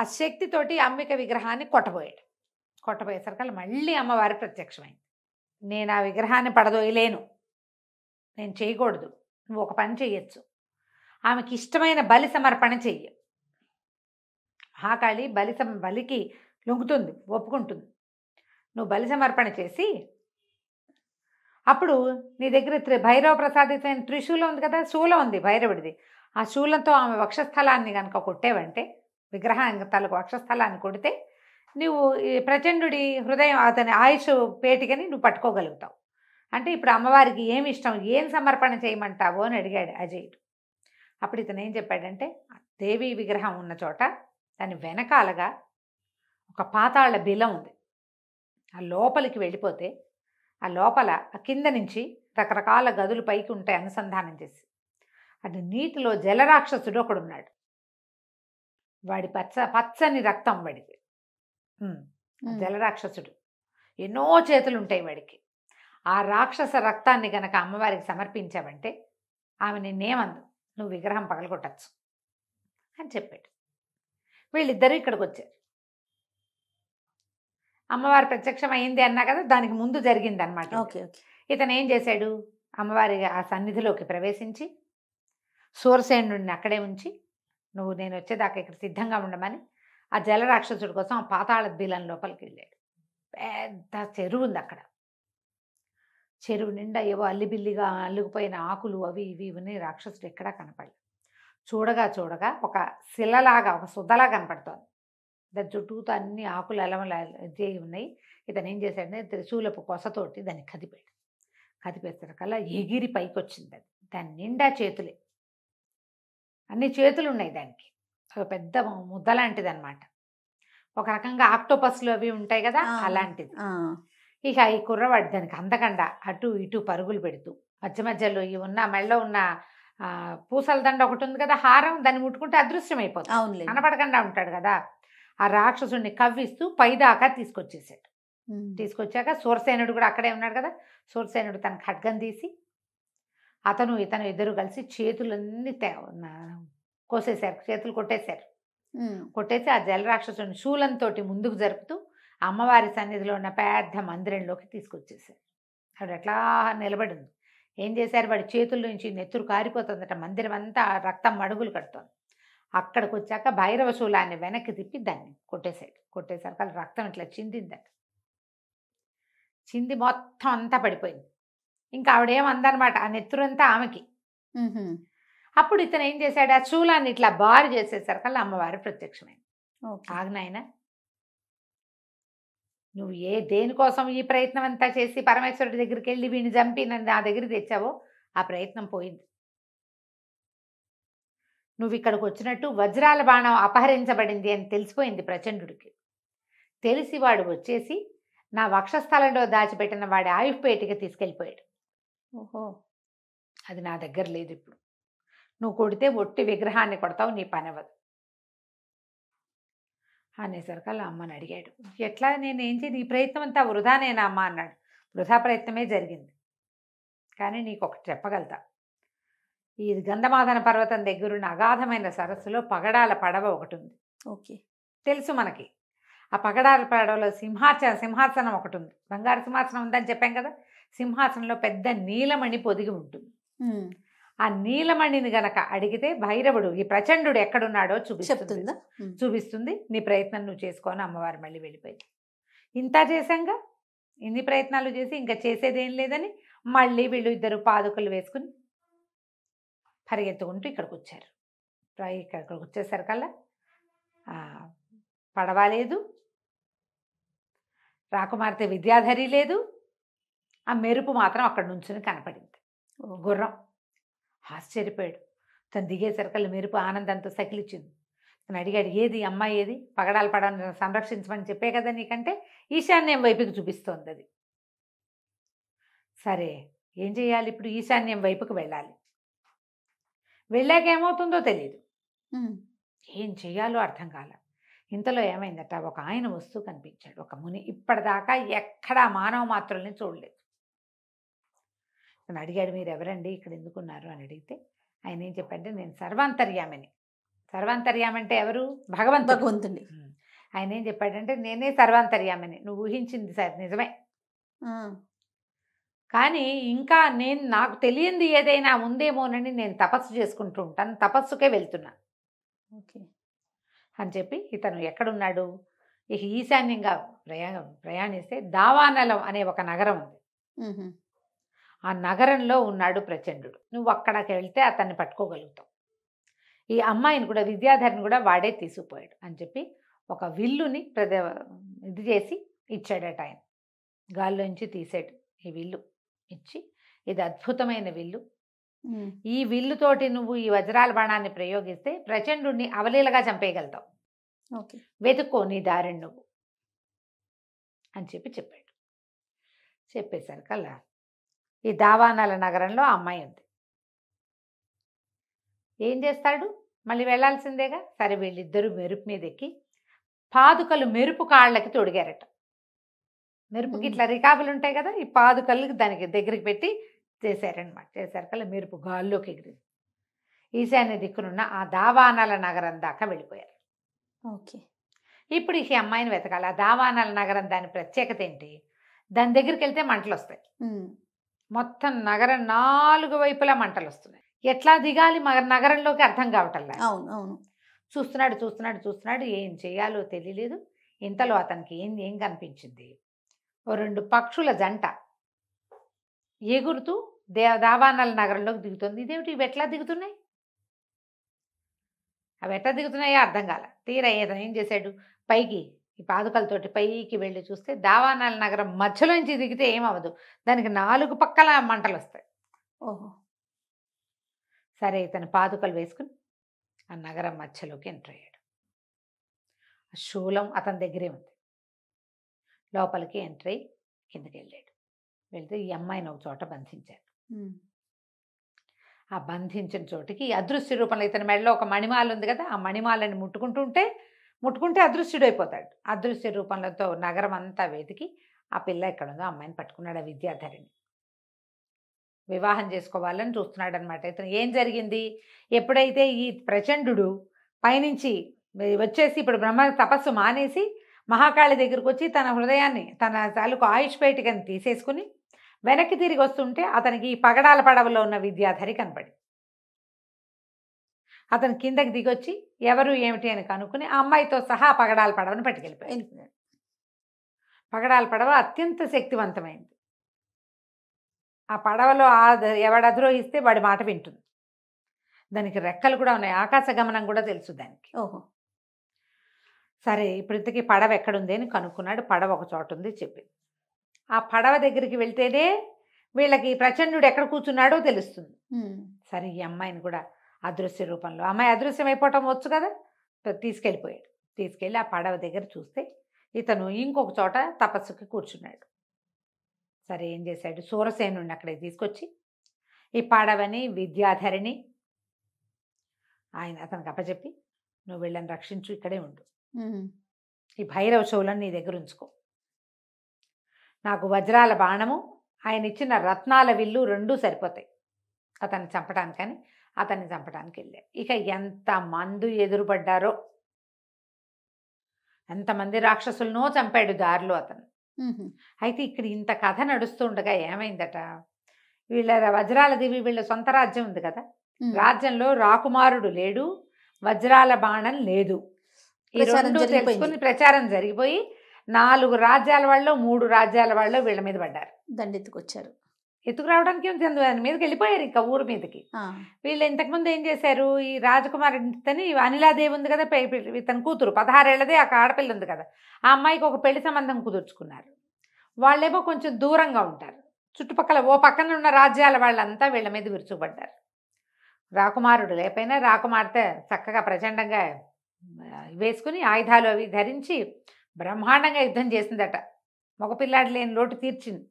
ఆ శక్తితోటి అంబిక విగ్రహాన్ని కొట్టబోయాడు కొట్టబోయేసరికల్లా మళ్ళీ అమ్మవారి ప్రత్యక్షమైంది నేను ఆ విగ్రహాన్ని పడదోయలేను నేను చేయకూడదు నువ్వు ఒక పని చేయొచ్చు ఆమెకి ఇష్టమైన బలి సమర్పణ చెయ్యి మహాకాళి బలి సమ బలికి లొంగుతుంది ఒప్పుకుంటుంది నువ్వు బలి సమర్పణ చేసి అప్పుడు నీ దగ్గర త్రి భైరవ ప్రసాదితమైన త్రిశూలం ఉంది కదా శూలం ఉంది భైరవుడిది ఆ శూలంతో ఆమె వక్షస్థలాన్ని కనుక కొట్టేవంటే విగ్రహం తలకు వక్షస్థలాన్ని కొడితే నువ్వు ప్రచండుడి హృదయం అతని ఆయుష్ పేటికని నువ్వు పట్టుకోగలుగుతావు అంటే ఇప్పుడు అమ్మవారికి ఏమి ఇష్టం ఏం సమర్పణ చేయమంటావు అని అడిగాడు అజయుడు అప్పుడు ఇతను ఏం చెప్పాడంటే దేవి విగ్రహం ఉన్న చోట దాని వెనకాలగా ఒక పాతాళ బిలం ఉంది ఆ లోపలికి వెళ్ళిపోతే ఆ లోపల ఆ కింద నుంచి రకరకాల గదులు పైకి ఉంటాయి అనుసంధానం చేసి అది నీటిలో జలరాక్షసుడు ఒకడున్నాడు వాడి పచ్చ పచ్చని రక్తం వాడికి జలరాక్షసుడు ఎన్నో చేతులు ఉంటాయి వాడికి ఆ రాక్షస రక్తాన్ని గనక అమ్మవారికి సమర్పించామంటే ఆమె నిన్నేమందు నువ్వు విగ్రహం పగలగొట్టచ్చు అని చెప్పాడు వీళ్ళిద్దరూ ఇక్కడికి వచ్చారు అమ్మవారు అయింది అన్నా కదా దానికి ముందు జరిగింది అనమాట ఇతను ఏం చేశాడు అమ్మవారి ఆ సన్నిధిలోకి ప్రవేశించి సూరసేనుడిని అక్కడే ఉంచి నువ్వు నేను వచ్చేదాకా ఇక్కడ సిద్ధంగా ఉండమని ఆ జలరాక్షసుడి కోసం ఆ పాతాళ బిలం లోపలికి వెళ్ళాడు పెద్ద చెరువు ఉంది అక్కడ చెరువు నిండా ఏవో అల్లిబిల్లిగా అల్లుకుపోయిన ఆకులు అవి ఇవి ఇవన్నీ రాక్షసుడు ఎక్కడా కనపడలేదు చూడగా చూడగా ఒక శిలలాగా ఒక సుధలా కనపడుతోంది దాని చుట్టూతో అన్ని ఆకులు అలమల ఉన్నాయి ఇతను ఏం చేశాడంటే త్రిశూలపు కొసతోటి దాన్ని కదిపాడు కదిపేసిన కల్లా ఎగిరి పైకి వచ్చింది అది దాని నిండా చేతులే అన్ని చేతులు ఉన్నాయి దానికి ఒక పెద్ద ముద్ద లాంటిది అనమాట ఒక రకంగా ఆక్టోపస్లు అవి ఉంటాయి కదా అలాంటిది ఇక ఈ కుర్రవాడి దానికి అందకండా అటు ఇటు పరుగులు పెడుతూ మధ్య మధ్యలో ఈ ఉన్న మెళ్ళ ఉన్న పూసల దండ ఒకటి ఉంది కదా హారం దాన్ని ముట్టుకుంటే అదృశ్యం అయిపోతుంది కనపడకుండా ఉంటాడు కదా ఆ రాక్షసుడిని కవ్విస్తూ పైదాకా తీసుకొచ్చేసాడు తీసుకొచ్చాక సూరసేనుడు కూడా అక్కడే ఉన్నాడు కదా సూరసేనుడు తన ఖడ్గం తీసి అతను ఇతను ఇద్దరు కలిసి చేతులన్నీ కోసేశారు చేతులు కొట్టేశారు కొట్టేసి ఆ జలరాక్షసుని శూలంతో ముందుకు జరుపుతూ అమ్మవారి సన్నిధిలో ఉన్న పెద్ద మందిరంలోకి తీసుకొచ్చేసారు ఆవిడ ఎట్లా నిలబడింది ఏం చేశారు వాడి చేతుల నుంచి నెత్తురు కారిపోతుందట మందిరం అంతా రక్తం మడుగులు కడుతుంది అక్కడికి వచ్చాక భైరవ శూలాన్ని వెనక్కి తిప్పి దాన్ని కొట్టేశాడు కొట్టేసరికి అలా రక్తం ఇట్లా చిందిందట చింది మొత్తం అంతా పడిపోయింది ఇంకా ఆవిడేమందనమాట ఆ నెత్తురంతా ఆమెకి అప్పుడు ఇతను ఏం చేశాడు ఆ చూలాన్ని ఇట్లా బారు చేసేసరికల్లా అమ్మవారు ప్రత్యక్షమైంది ఆగ్నాయన నువ్వు ఏ దేనికోసం ఈ ప్రయత్నం అంతా చేసి పరమేశ్వరుడి దగ్గరికి వెళ్ళి వీడిని చంపి నన్ను నా దగ్గర తెచ్చావో ఆ ప్రయత్నం పోయింది నువ్వు ఇక్కడికి వచ్చినట్టు వజ్రాల బాణం అపహరించబడింది అని తెలిసిపోయింది ప్రచండుడికి తెలిసి వాడు వచ్చేసి నా వక్షస్థలంలో దాచిపెట్టిన వాడి ఆయుష్ పేటిక తీసుకెళ్ళిపోయాడు ఓహో అది నా దగ్గర లేదు ఇప్పుడు నువ్వు కొడితే ఒట్టి విగ్రహాన్ని కొడతావు నీ పని అవ్వదు అనేసరికి అలా అమ్మని అడిగాడు ఎట్లా నేను ఏం చేయి నీ ప్రయత్నం అంతా వృధానేనా అమ్మ అన్నాడు వృధా ప్రయత్నమే జరిగింది కానీ నీకు ఒకటి చెప్పగలుగుతా ఈ గంధమాధన పర్వతం దగ్గరున్న అగాధమైన సరస్సులో పగడాల పడవ ఒకటి ఉంది ఓకే తెలుసు మనకి ఆ పగడాల పడవలో సింహాచ సింహాసనం ఒకటి ఉంది బంగారు సింహాసనం ఉందని చెప్పాం కదా సింహాసనంలో పెద్ద నీలమణి పొదిగి ఉంటుంది ఆ నీలమణిని గనక అడిగితే భైరవుడు ఈ ప్రచండు ఎక్కడున్నాడో చూపిస్తుంది చూపిస్తుంది నీ ప్రయత్నం నువ్వు చేసుకొని అమ్మవారు మళ్ళీ వెళ్ళిపోయింది ఇంత చేశాంగా ఇన్ని ప్రయత్నాలు చేసి ఇంకా చేసేదేం లేదని మళ్ళీ వీళ్ళు ఇద్దరు పాదుకలు వేసుకుని పరిగెత్తుకుంటూ ఇక్కడికి వచ్చారు ఇక్కడికి వచ్చేసరికల్లా పడవాలేదు రాకుమార్తె విద్యాధరి లేదు ఆ మెరుపు మాత్రం అక్కడ నుంచుని కనపడింది గుర్రం ఆశ్చర్యపోయాడు తను సరికల్ మెరుపు ఆనందంతో సకిలిచ్చింది తను అడిగాడు ఏది అమ్మాయి ఏది పగడాలు పడాలని సంరక్షించమని చెప్పే కదా నీకంటే ఈశాన్యం వైపుకి చూపిస్తోంది అది సరే ఏం చేయాలి ఇప్పుడు ఈశాన్యం వైపుకి వెళ్ళాలి వెళ్ళాక ఏమవుతుందో తెలియదు ఏం చేయాలో అర్థం కాల ఇంతలో ఏమైందట ఒక ఆయన వస్తూ కనిపించాడు ఒక ముని ఇప్పటిదాకా ఎక్కడా మానవ మాత్రుల్ని చూడలేదు నన్ను అడిగాడు మీరు ఎవరండి ఇక్కడ ఎందుకున్నారు అని అడిగితే ఆయన ఏం చెప్పంటే నేను సర్వాంతర్యామిని సర్వాంతర్యామి అంటే ఎవరు భగవంత భగవంతుని ఆయన ఏం చెప్పాడంటే నేనే సర్వాంతర్యామని నువ్వు ఊహించింది సార్ నిజమే కానీ ఇంకా నేను నాకు తెలియంది ఏదైనా ఉందేమోనని నేను తపస్సు చేసుకుంటూ ఉంటాను తపస్సుకే వెళ్తున్నా ఓకే అని చెప్పి ఇతను ఎక్కడున్నాడు ఈశాన్యంగా ప్రయాణం ప్రయాణిస్తే దావానలం అనే ఒక నగరం ఉంది ఆ నగరంలో ఉన్నాడు ప్రచండుడు నువ్వు అక్కడికి వెళ్తే అతన్ని పట్టుకోగలుగుతావు ఈ అమ్మాయిని కూడా విద్యాధర్ని కూడా వాడే తీసుకుపోయాడు అని చెప్పి ఒక విల్లుని ప్రదే ఇది చేసి ఇచ్చాడట ఆయన గాల్లోంచి తీసాడు ఈ విల్లు ఇచ్చి ఇది అద్భుతమైన విల్లు ఈ విల్లుతోటి నువ్వు ఈ వజ్రాల బాణాన్ని ప్రయోగిస్తే ప్రచండుని అవలీలగా చంపేయగలుగుతావు వెతుక్కో నీ దారిని నువ్వు అని చెప్పి చెప్పాడు చెప్పేసరికి అలా ఈ దావానాల నగరంలో అమ్మాయి ఉంది ఏం చేస్తాడు మళ్ళీ వెళ్లాల్సిందేగా సరే వీళ్ళిద్దరూ మెరుపు మీద ఎక్కి పాదుకలు మెరుపు కాళ్ళకి తొడిగారట మెరుపుకి ఇట్లా రికాబులు ఉంటాయి కదా ఈ పాదుకల్లు దానికి దగ్గరికి పెట్టి చేశారనమాట చేశారు మెరుపు గాల్లోకి ఎగిరింది ఈశాన్య దిక్కునున్న ఆ దావానాల నగరం దాకా వెళ్ళిపోయారు ఓకే ఇప్పుడు ఈ అమ్మాయిని వెతకాలి ఆ దావానాల నగరం దాని ప్రత్యేకత ఏంటి దాని దగ్గరికి వెళ్తే మంటలు వస్తాయి మొత్తం నగరం నాలుగు వైపులా మంటలు వస్తున్నాయి ఎట్లా దిగాలి మగ నగరంలోకి అర్థం కావటం అవును అవును చూస్తున్నాడు చూస్తున్నాడు చూస్తున్నాడు ఏం చేయాలో తెలియలేదు ఇంతలో అతనికి ఏం ఏం కనిపించింది ఓ రెండు పక్షుల జంట ఎగురుతూ దే దావానల నగరంలోకి దిగుతుంది ఇదేమిటి ఇవి ఎట్లా దిగుతున్నాయి అవి ఎట్లా దిగుతున్నాయో అర్థం కాల తీరా ఏదో ఏం చేశాడు పైకి ఈ పాదుకలతోటి పైకి వెళ్ళి చూస్తే దావానాల నగరం మధ్యలోంచి దిగితే ఏమవ్వదు దానికి నాలుగు పక్కల మంటలు వస్తాయి ఓహో సరే ఇతను పాదుకలు వేసుకుని ఆ నగరం మధ్యలోకి ఎంటర్ అయ్యాడు ఆ శూలం అతని దగ్గరే ఉంది లోపలికి ఎంటర్ అయ్యి కిందకి వెళ్ళాడు వెళ్తే ఈ అమ్మాయిని ఒక చోట బంధించాడు ఆ బంధించిన చోటికి అదృశ్య రూపంలో ఇతని మెడలో ఒక మణిమాల ఉంది కదా ఆ మణిమాలని ముట్టుకుంటుంటే ముట్టుకుంటే అయిపోతాడు అదృశ్య రూపంలో నగరం అంతా వెతికి ఆ పిల్ల ఎక్కడ ఉందో అమ్మాయిని పట్టుకున్నాడు ఆ విద్యాధరిని వివాహం చేసుకోవాలని చూస్తున్నాడు అనమాట ఇతను ఏం జరిగింది ఎప్పుడైతే ఈ ప్రచండు పైనుంచి వచ్చేసి ఇప్పుడు బ్రహ్మ తపస్సు మానేసి మహాకాళి దగ్గరకు వచ్చి తన హృదయాన్ని తన తాలూకు ఆయుష్ పేటికని తీసేసుకుని వెనక్కి తిరిగి వస్తుంటే అతనికి ఈ పగడాల పడవలో ఉన్న విద్యాధరి కనపడింది అతను కిందకి దిగొచ్చి ఎవరు ఏమిటి అని కనుక్కుని ఆ అమ్మాయితో సహా పగడాల పడవను పట్టుకెళ్ళిపోయాడు పగడాల పడవ అత్యంత శక్తివంతమైంది ఆ పడవలో ఆ ఎవడద్రోహిస్తే వాడి మాట వింటుంది దానికి రెక్కలు కూడా ఉన్నాయి ఆకాశ గమనం కూడా తెలుసు దానికి ఓహో సరే ఇప్పుడు ఇంతకీ పడవ ఎక్కడుంది అని కనుక్కున్నాడు పడవ ఒక చోట ఉంది చెప్పి ఆ పడవ దగ్గరికి వెళ్తేనే వీళ్ళకి ప్రచండు ఎక్కడ కూర్చున్నాడో తెలుస్తుంది సరే ఈ అమ్మాయిని కూడా అదృశ్య రూపంలో అమ్మాయి అదృశ్యం అయిపోవటం వచ్చు కదా తీసుకెళ్ళిపోయాడు తీసుకెళ్ళి ఆ పడవ దగ్గర చూస్తే ఇతను ఇంకొక చోట తపస్సుకి కూర్చున్నాడు సరే ఏం చేశాడు సూరసేను అక్కడికి తీసుకొచ్చి ఈ పడవని విద్యాధరిని ఆయన అతనికి అప్పచెప్పి నువ్వు వీళ్ళని రక్షించు ఇక్కడే ఉండు ఈ భైరవ చెవులను నీ దగ్గర ఉంచుకో నాకు వజ్రాల బాణము ఆయన ఇచ్చిన రత్నాల విల్లు రెండూ సరిపోతాయి అతన్ని చంపడానికని అతన్ని చంపడానికి వెళ్ళారు ఇక ఎంతమంది ఎదురుపడ్డారో ఎంతమంది రాక్షసులనో చంపాడు దారిలో అతను అయితే ఇక్కడ ఇంత కథ నడుస్తుండగా ఏమైందట వీళ్ళ వజ్రాల దేవి వీళ్ళ సొంత రాజ్యం ఉంది కదా రాజ్యంలో రాకుమారుడు లేడు వజ్రాల బాణం లేదు ఈ రెండు తెలుసుకుని ప్రచారం జరిగిపోయి నాలుగు రాజ్యాల వాళ్ళు మూడు రాజ్యాల వాళ్ళు వీళ్ళ మీద పడ్డారు దండెత్తుకొచ్చారు ఎత్తుకు రావడానికి ఉంది దాని మీదకి వెళ్ళిపోయారు ఇంకా ఊరు మీదకి వీళ్ళు ఇంతకుముందు ఏం చేశారు ఈ రాజకుమారి తని అనిలాదేవి ఉంది కదా తన కూతురు పదహారేళ్లదే ఆ ఆడపిల్ల ఉంది కదా ఆ అమ్మాయికి ఒక పెళ్లి సంబంధం కుదుర్చుకున్నారు వాళ్ళేమో కొంచెం దూరంగా ఉంటారు చుట్టుపక్కల ఓ పక్కన ఉన్న రాజ్యాల వాళ్ళంతా వీళ్ళ మీద విరుచుకుపడ్డారు రాకుమారుడు లేపైనా రాకుమారితే చక్కగా ప్రచండంగా వేసుకుని ఆయుధాలు అవి ధరించి బ్రహ్మాండంగా యుద్ధం చేసిందట మగపిల్లాడు లేని లోటు తీర్చింది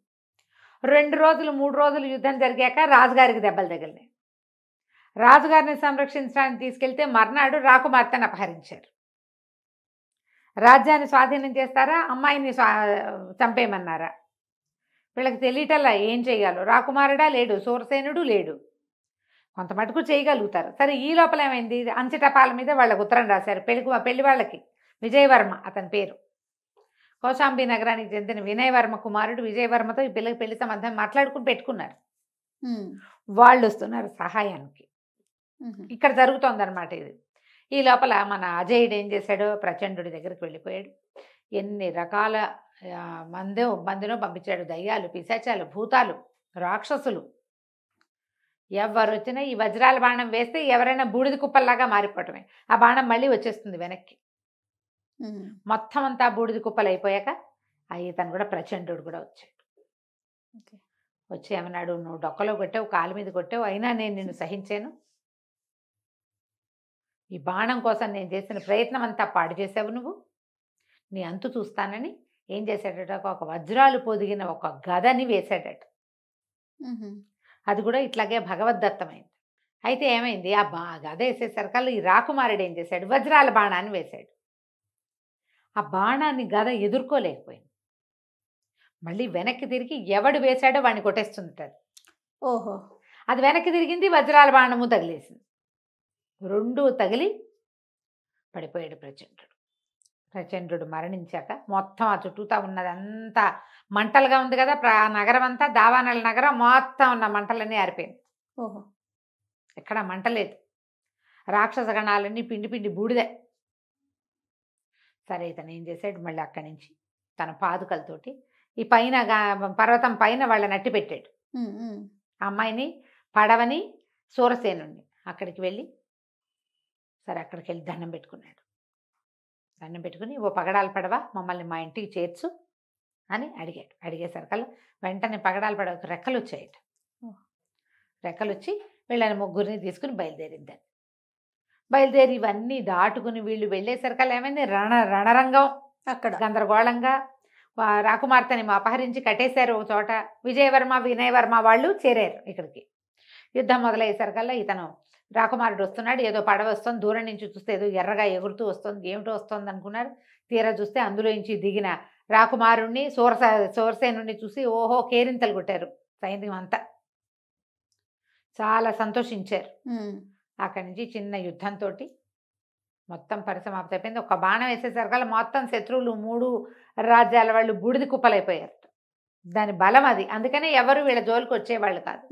రెండు రోజులు మూడు రోజులు యుద్ధం జరిగాక రాజుగారికి దెబ్బలు తగిలినాయి రాజుగారిని సంరక్షించడానికి తీసుకెళ్తే మర్నాడు రాకుమార్తెను అపహరించారు రాజ్యాన్ని స్వాధీనం చేస్తారా అమ్మాయిని స్వా చంపేయమన్నారా వీళ్ళకి తెలియటల్లా ఏం చేయాలో రాకుమారుడా లేడు సూరసేనుడు లేడు కొంత మటుకు చేయగలుగుతారు సరే ఈ లోపల ఏమైంది అంచటపాల మీద వాళ్ళకు ఉత్తరం రాశారు పెళ్లి పెళ్లి వాళ్ళకి విజయవర్మ అతని పేరు కోశాంబి నగరానికి చెందిన వినయవర్మ కుమారుడు విజయవర్మతో ఈ పిల్లకి పెళ్లి సంబంధం మాట్లాడుకుని పెట్టుకున్నారు వాళ్ళు వస్తున్నారు సహాయానికి ఇక్కడ జరుగుతోంది అనమాట ఇది ఈ లోపల మన అజయుడు ఏం చేశాడు ప్రచండుడి దగ్గరికి వెళ్ళిపోయాడు ఎన్ని రకాల మందే మందినో పంపించాడు దయ్యాలు పిశాచాలు భూతాలు రాక్షసులు ఎవరు వచ్చినా ఈ వజ్రాల బాణం వేస్తే ఎవరైనా బూడిద కుప్పల్లాగా మారిపోవటమే ఆ బాణం మళ్ళీ వచ్చేస్తుంది వెనక్కి మొత్తం అంతా బూడిద కుప్పలు అయిపోయాక అయ్యి తను కూడా ప్రచండుడు కూడా వచ్చాడు వచ్చి ఏమన్నాడు నువ్వు డొక్కలో కొట్టావు కాలు మీద కొట్టావు అయినా నేను నిన్ను సహించాను ఈ బాణం కోసం నేను చేసిన ప్రయత్నం అంతా పాడు చేసావు నువ్వు నీ అంతు చూస్తానని ఏం చేశాడట ఒక వజ్రాలు పొదిగిన ఒక గదని వేశాడట అది కూడా ఇట్లాగే భగవద్దత్తమైంది అయితే ఏమైంది ఆ బా గద వేసేసరికల్లా ఈ రాకుమారుడు ఏం చేశాడు వజ్రాల బాణాన్ని వేశాడు ఆ బాణాన్ని గద ఎదుర్కోలేకపోయింది మళ్ళీ వెనక్కి తిరిగి ఎవడు వేశాడో వాడిని కొట్టేస్తుంటాడు ఓహో అది వెనక్కి తిరిగింది వజ్రాల బాణము తగిలేసింది రెండు తగిలి పడిపోయాడు ప్రచండ్రుడు ప్రచండ్రుడు మరణించాక మొత్తం ఆ చుట్టూతా ఉన్నదంతా మంటలుగా ఉంది కదా ప్రా నగరం అంతా దావానల నగరం మొత్తం ఉన్న మంటలన్నీ ఆరిపోయింది ఓహో ఎక్కడ మంటలేదు రాక్షస గణాలన్నీ పిండి పిండి బూడిదే సరే తను ఏం చేశాడు మళ్ళీ అక్కడి నుంచి తన పాదుకలతోటి ఈ పైన పర్వతం పైన వాళ్ళని అట్టి పెట్టాడు అమ్మాయిని పడవని సూరసేనుణ్ణి అక్కడికి వెళ్ళి సరే అక్కడికి వెళ్ళి దండం పెట్టుకున్నాడు దండం పెట్టుకుని ఓ పగడాల పడవ మమ్మల్ని మా ఇంటికి చేర్చు అని అడిగాడు కల్లా వెంటనే పగడాల పడవకు రెక్కలు వచ్చాయట రెక్కలు వచ్చి వీళ్ళని ముగ్గురిని తీసుకుని బయలుదేరిందని బయలుదేరి ఇవన్నీ దాటుకుని వీళ్ళు వెళ్ళేసరికల్లా ఏమైంది రణ రణరంగం అక్కడ గందరగోళంగా రాకుమార్తెని అపహరించి కట్టేశారు ఒక చోట విజయవర్మ వినయవర్మ వాళ్ళు చేరారు ఇక్కడికి యుద్ధం మొదలయ్యేసరికల్లా ఇతను రాకుమారుడు వస్తున్నాడు ఏదో పడవ వస్తుంది దూరం నుంచి చూస్తే ఏదో ఎర్రగా ఎగురుతూ వస్తుంది ఏమిటో వస్తుంది అనుకున్నారు తీరా చూస్తే అందులోంచి దిగిన రాకుమారుణ్ణి సోరస సోరసేనుని చూసి ఓహో కేరింతలు కొట్టారు సైన్యం అంతా చాలా సంతోషించారు అక్కడి నుంచి చిన్న యుద్ధంతో మొత్తం పరిసమాప్తి అయిపోయింది ఒక బాణం వేసేసరికల్లా మొత్తం శత్రువులు మూడు రాజ్యాల వాళ్ళు బూడిది కుప్పలైపోయారు దాని బలం అది అందుకనే ఎవరు వీళ్ళ జోలికి వచ్చేవాళ్ళు కాదు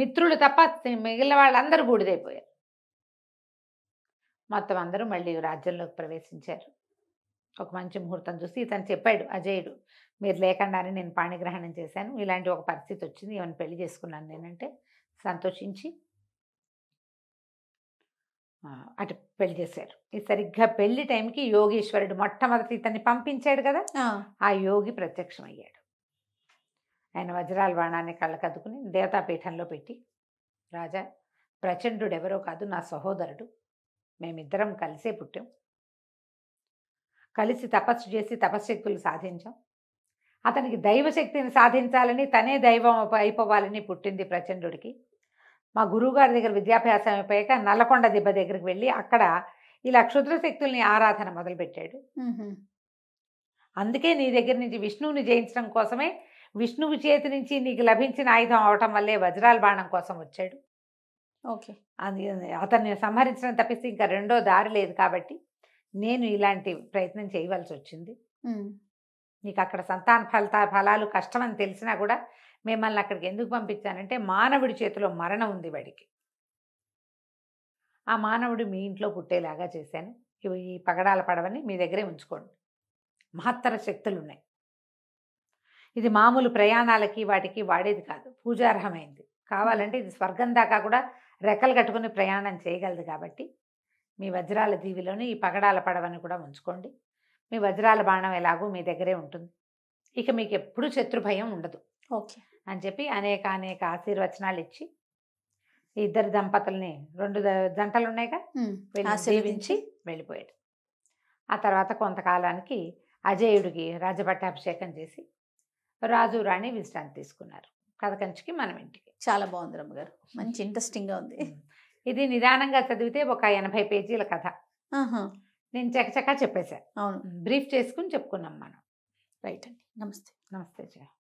మిత్రులు తప్ప మిగిలిన వాళ్ళందరూ బూడిదైపోయారు మొత్తం అందరూ మళ్ళీ రాజ్యంలోకి ప్రవేశించారు ఒక మంచి ముహూర్తం చూసి ఇతను చెప్పాడు అజయుడు మీరు లేకుండానే నేను పాణిగ్రహణం చేశాను ఇలాంటి ఒక పరిస్థితి వచ్చింది ఏమైనా పెళ్లి చేసుకున్నాను నేనంటే సంతోషించి అటు పెళ్లి చేశారు ఈ సరిగ్గా పెళ్లి టైంకి యోగీశ్వరుడు మొట్టమొదటి ఇతన్ని పంపించాడు కదా ఆ యోగి ప్రత్యక్షం అయ్యాడు ఆయన వజ్రాల బాణాన్ని కళ్ళకద్దుకుని దేవతాపీఠంలో పెట్టి రాజా ప్రచండుడు ఎవరో కాదు నా సహోదరుడు మేమిద్దరం కలిసే పుట్టాం కలిసి తపస్సు చేసి తపశ్శక్తులు సాధించాం అతనికి దైవశక్తిని సాధించాలని తనే దైవం అయిపోవాలని పుట్టింది ప్రచండుడికి మా గురువుగారి దగ్గర విద్యాభ్యాసం అయిపోయాక నల్లకొండ దిబ్బ దగ్గరికి వెళ్ళి అక్కడ ఇలా క్షుద్ర శక్తుల్ని ఆరాధన మొదలుపెట్టాడు అందుకే నీ దగ్గర నుంచి విష్ణువుని జయించడం కోసమే విష్ణువు చేతి నుంచి నీకు లభించిన ఆయుధం అవటం వల్లే వజ్రాల బాణం కోసం వచ్చాడు ఓకే అది అతన్ని సంహరించడం తప్పిస్తే ఇంకా రెండో దారి లేదు కాబట్టి నేను ఇలాంటి ప్రయత్నం చేయవలసి వచ్చింది నీకు అక్కడ సంతాన ఫలిత ఫలాలు కష్టమని తెలిసినా కూడా మిమ్మల్ని అక్కడికి ఎందుకు పంపించానంటే మానవుడి చేతిలో మరణం ఉంది వాడికి ఆ మానవుడు మీ ఇంట్లో పుట్టేలాగా చేశాను ఇవి ఈ పగడాల పడవని మీ దగ్గరే ఉంచుకోండి మహత్తర శక్తులు ఉన్నాయి ఇది మామూలు ప్రయాణాలకి వాటికి వాడేది కాదు పూజార్హమైంది కావాలంటే ఇది స్వర్గం దాకా కూడా రెక్కలు కట్టుకుని ప్రయాణం చేయగలదు కాబట్టి మీ వజ్రాల దీవిలోని ఈ పగడాల పడవని కూడా ఉంచుకోండి మీ వజ్రాల బాణం ఎలాగూ మీ దగ్గరే ఉంటుంది ఇక మీకు ఎప్పుడూ శత్రు భయం ఉండదు ఓకే అని చెప్పి అనేక అనేక ఆశీర్వచనాలు ఇచ్చి ఇద్దరు దంపతుల్ని రెండు జంటలు ఉన్నాయిగా ఆశీర్వించి వెళ్ళిపోయాడు ఆ తర్వాత కొంతకాలానికి అజేయుడికి రాజపట్టాభిషేకం చేసి రాజు రాణి విశ్రాంతి తీసుకున్నారు కథ కంచికి మనం ఇంటికి చాలా బాగుంది రమ్మగారు మంచి ఇంట్రెస్టింగ్గా ఉంది ఇది నిదానంగా చదివితే ఒక ఎనభై పేజీల కథ నేను చకచకా చెప్పేశాను అవును బ్రీఫ్ చేసుకుని చెప్పుకున్నాం మనం రైట్ అండి నమస్తే నమస్తే జయ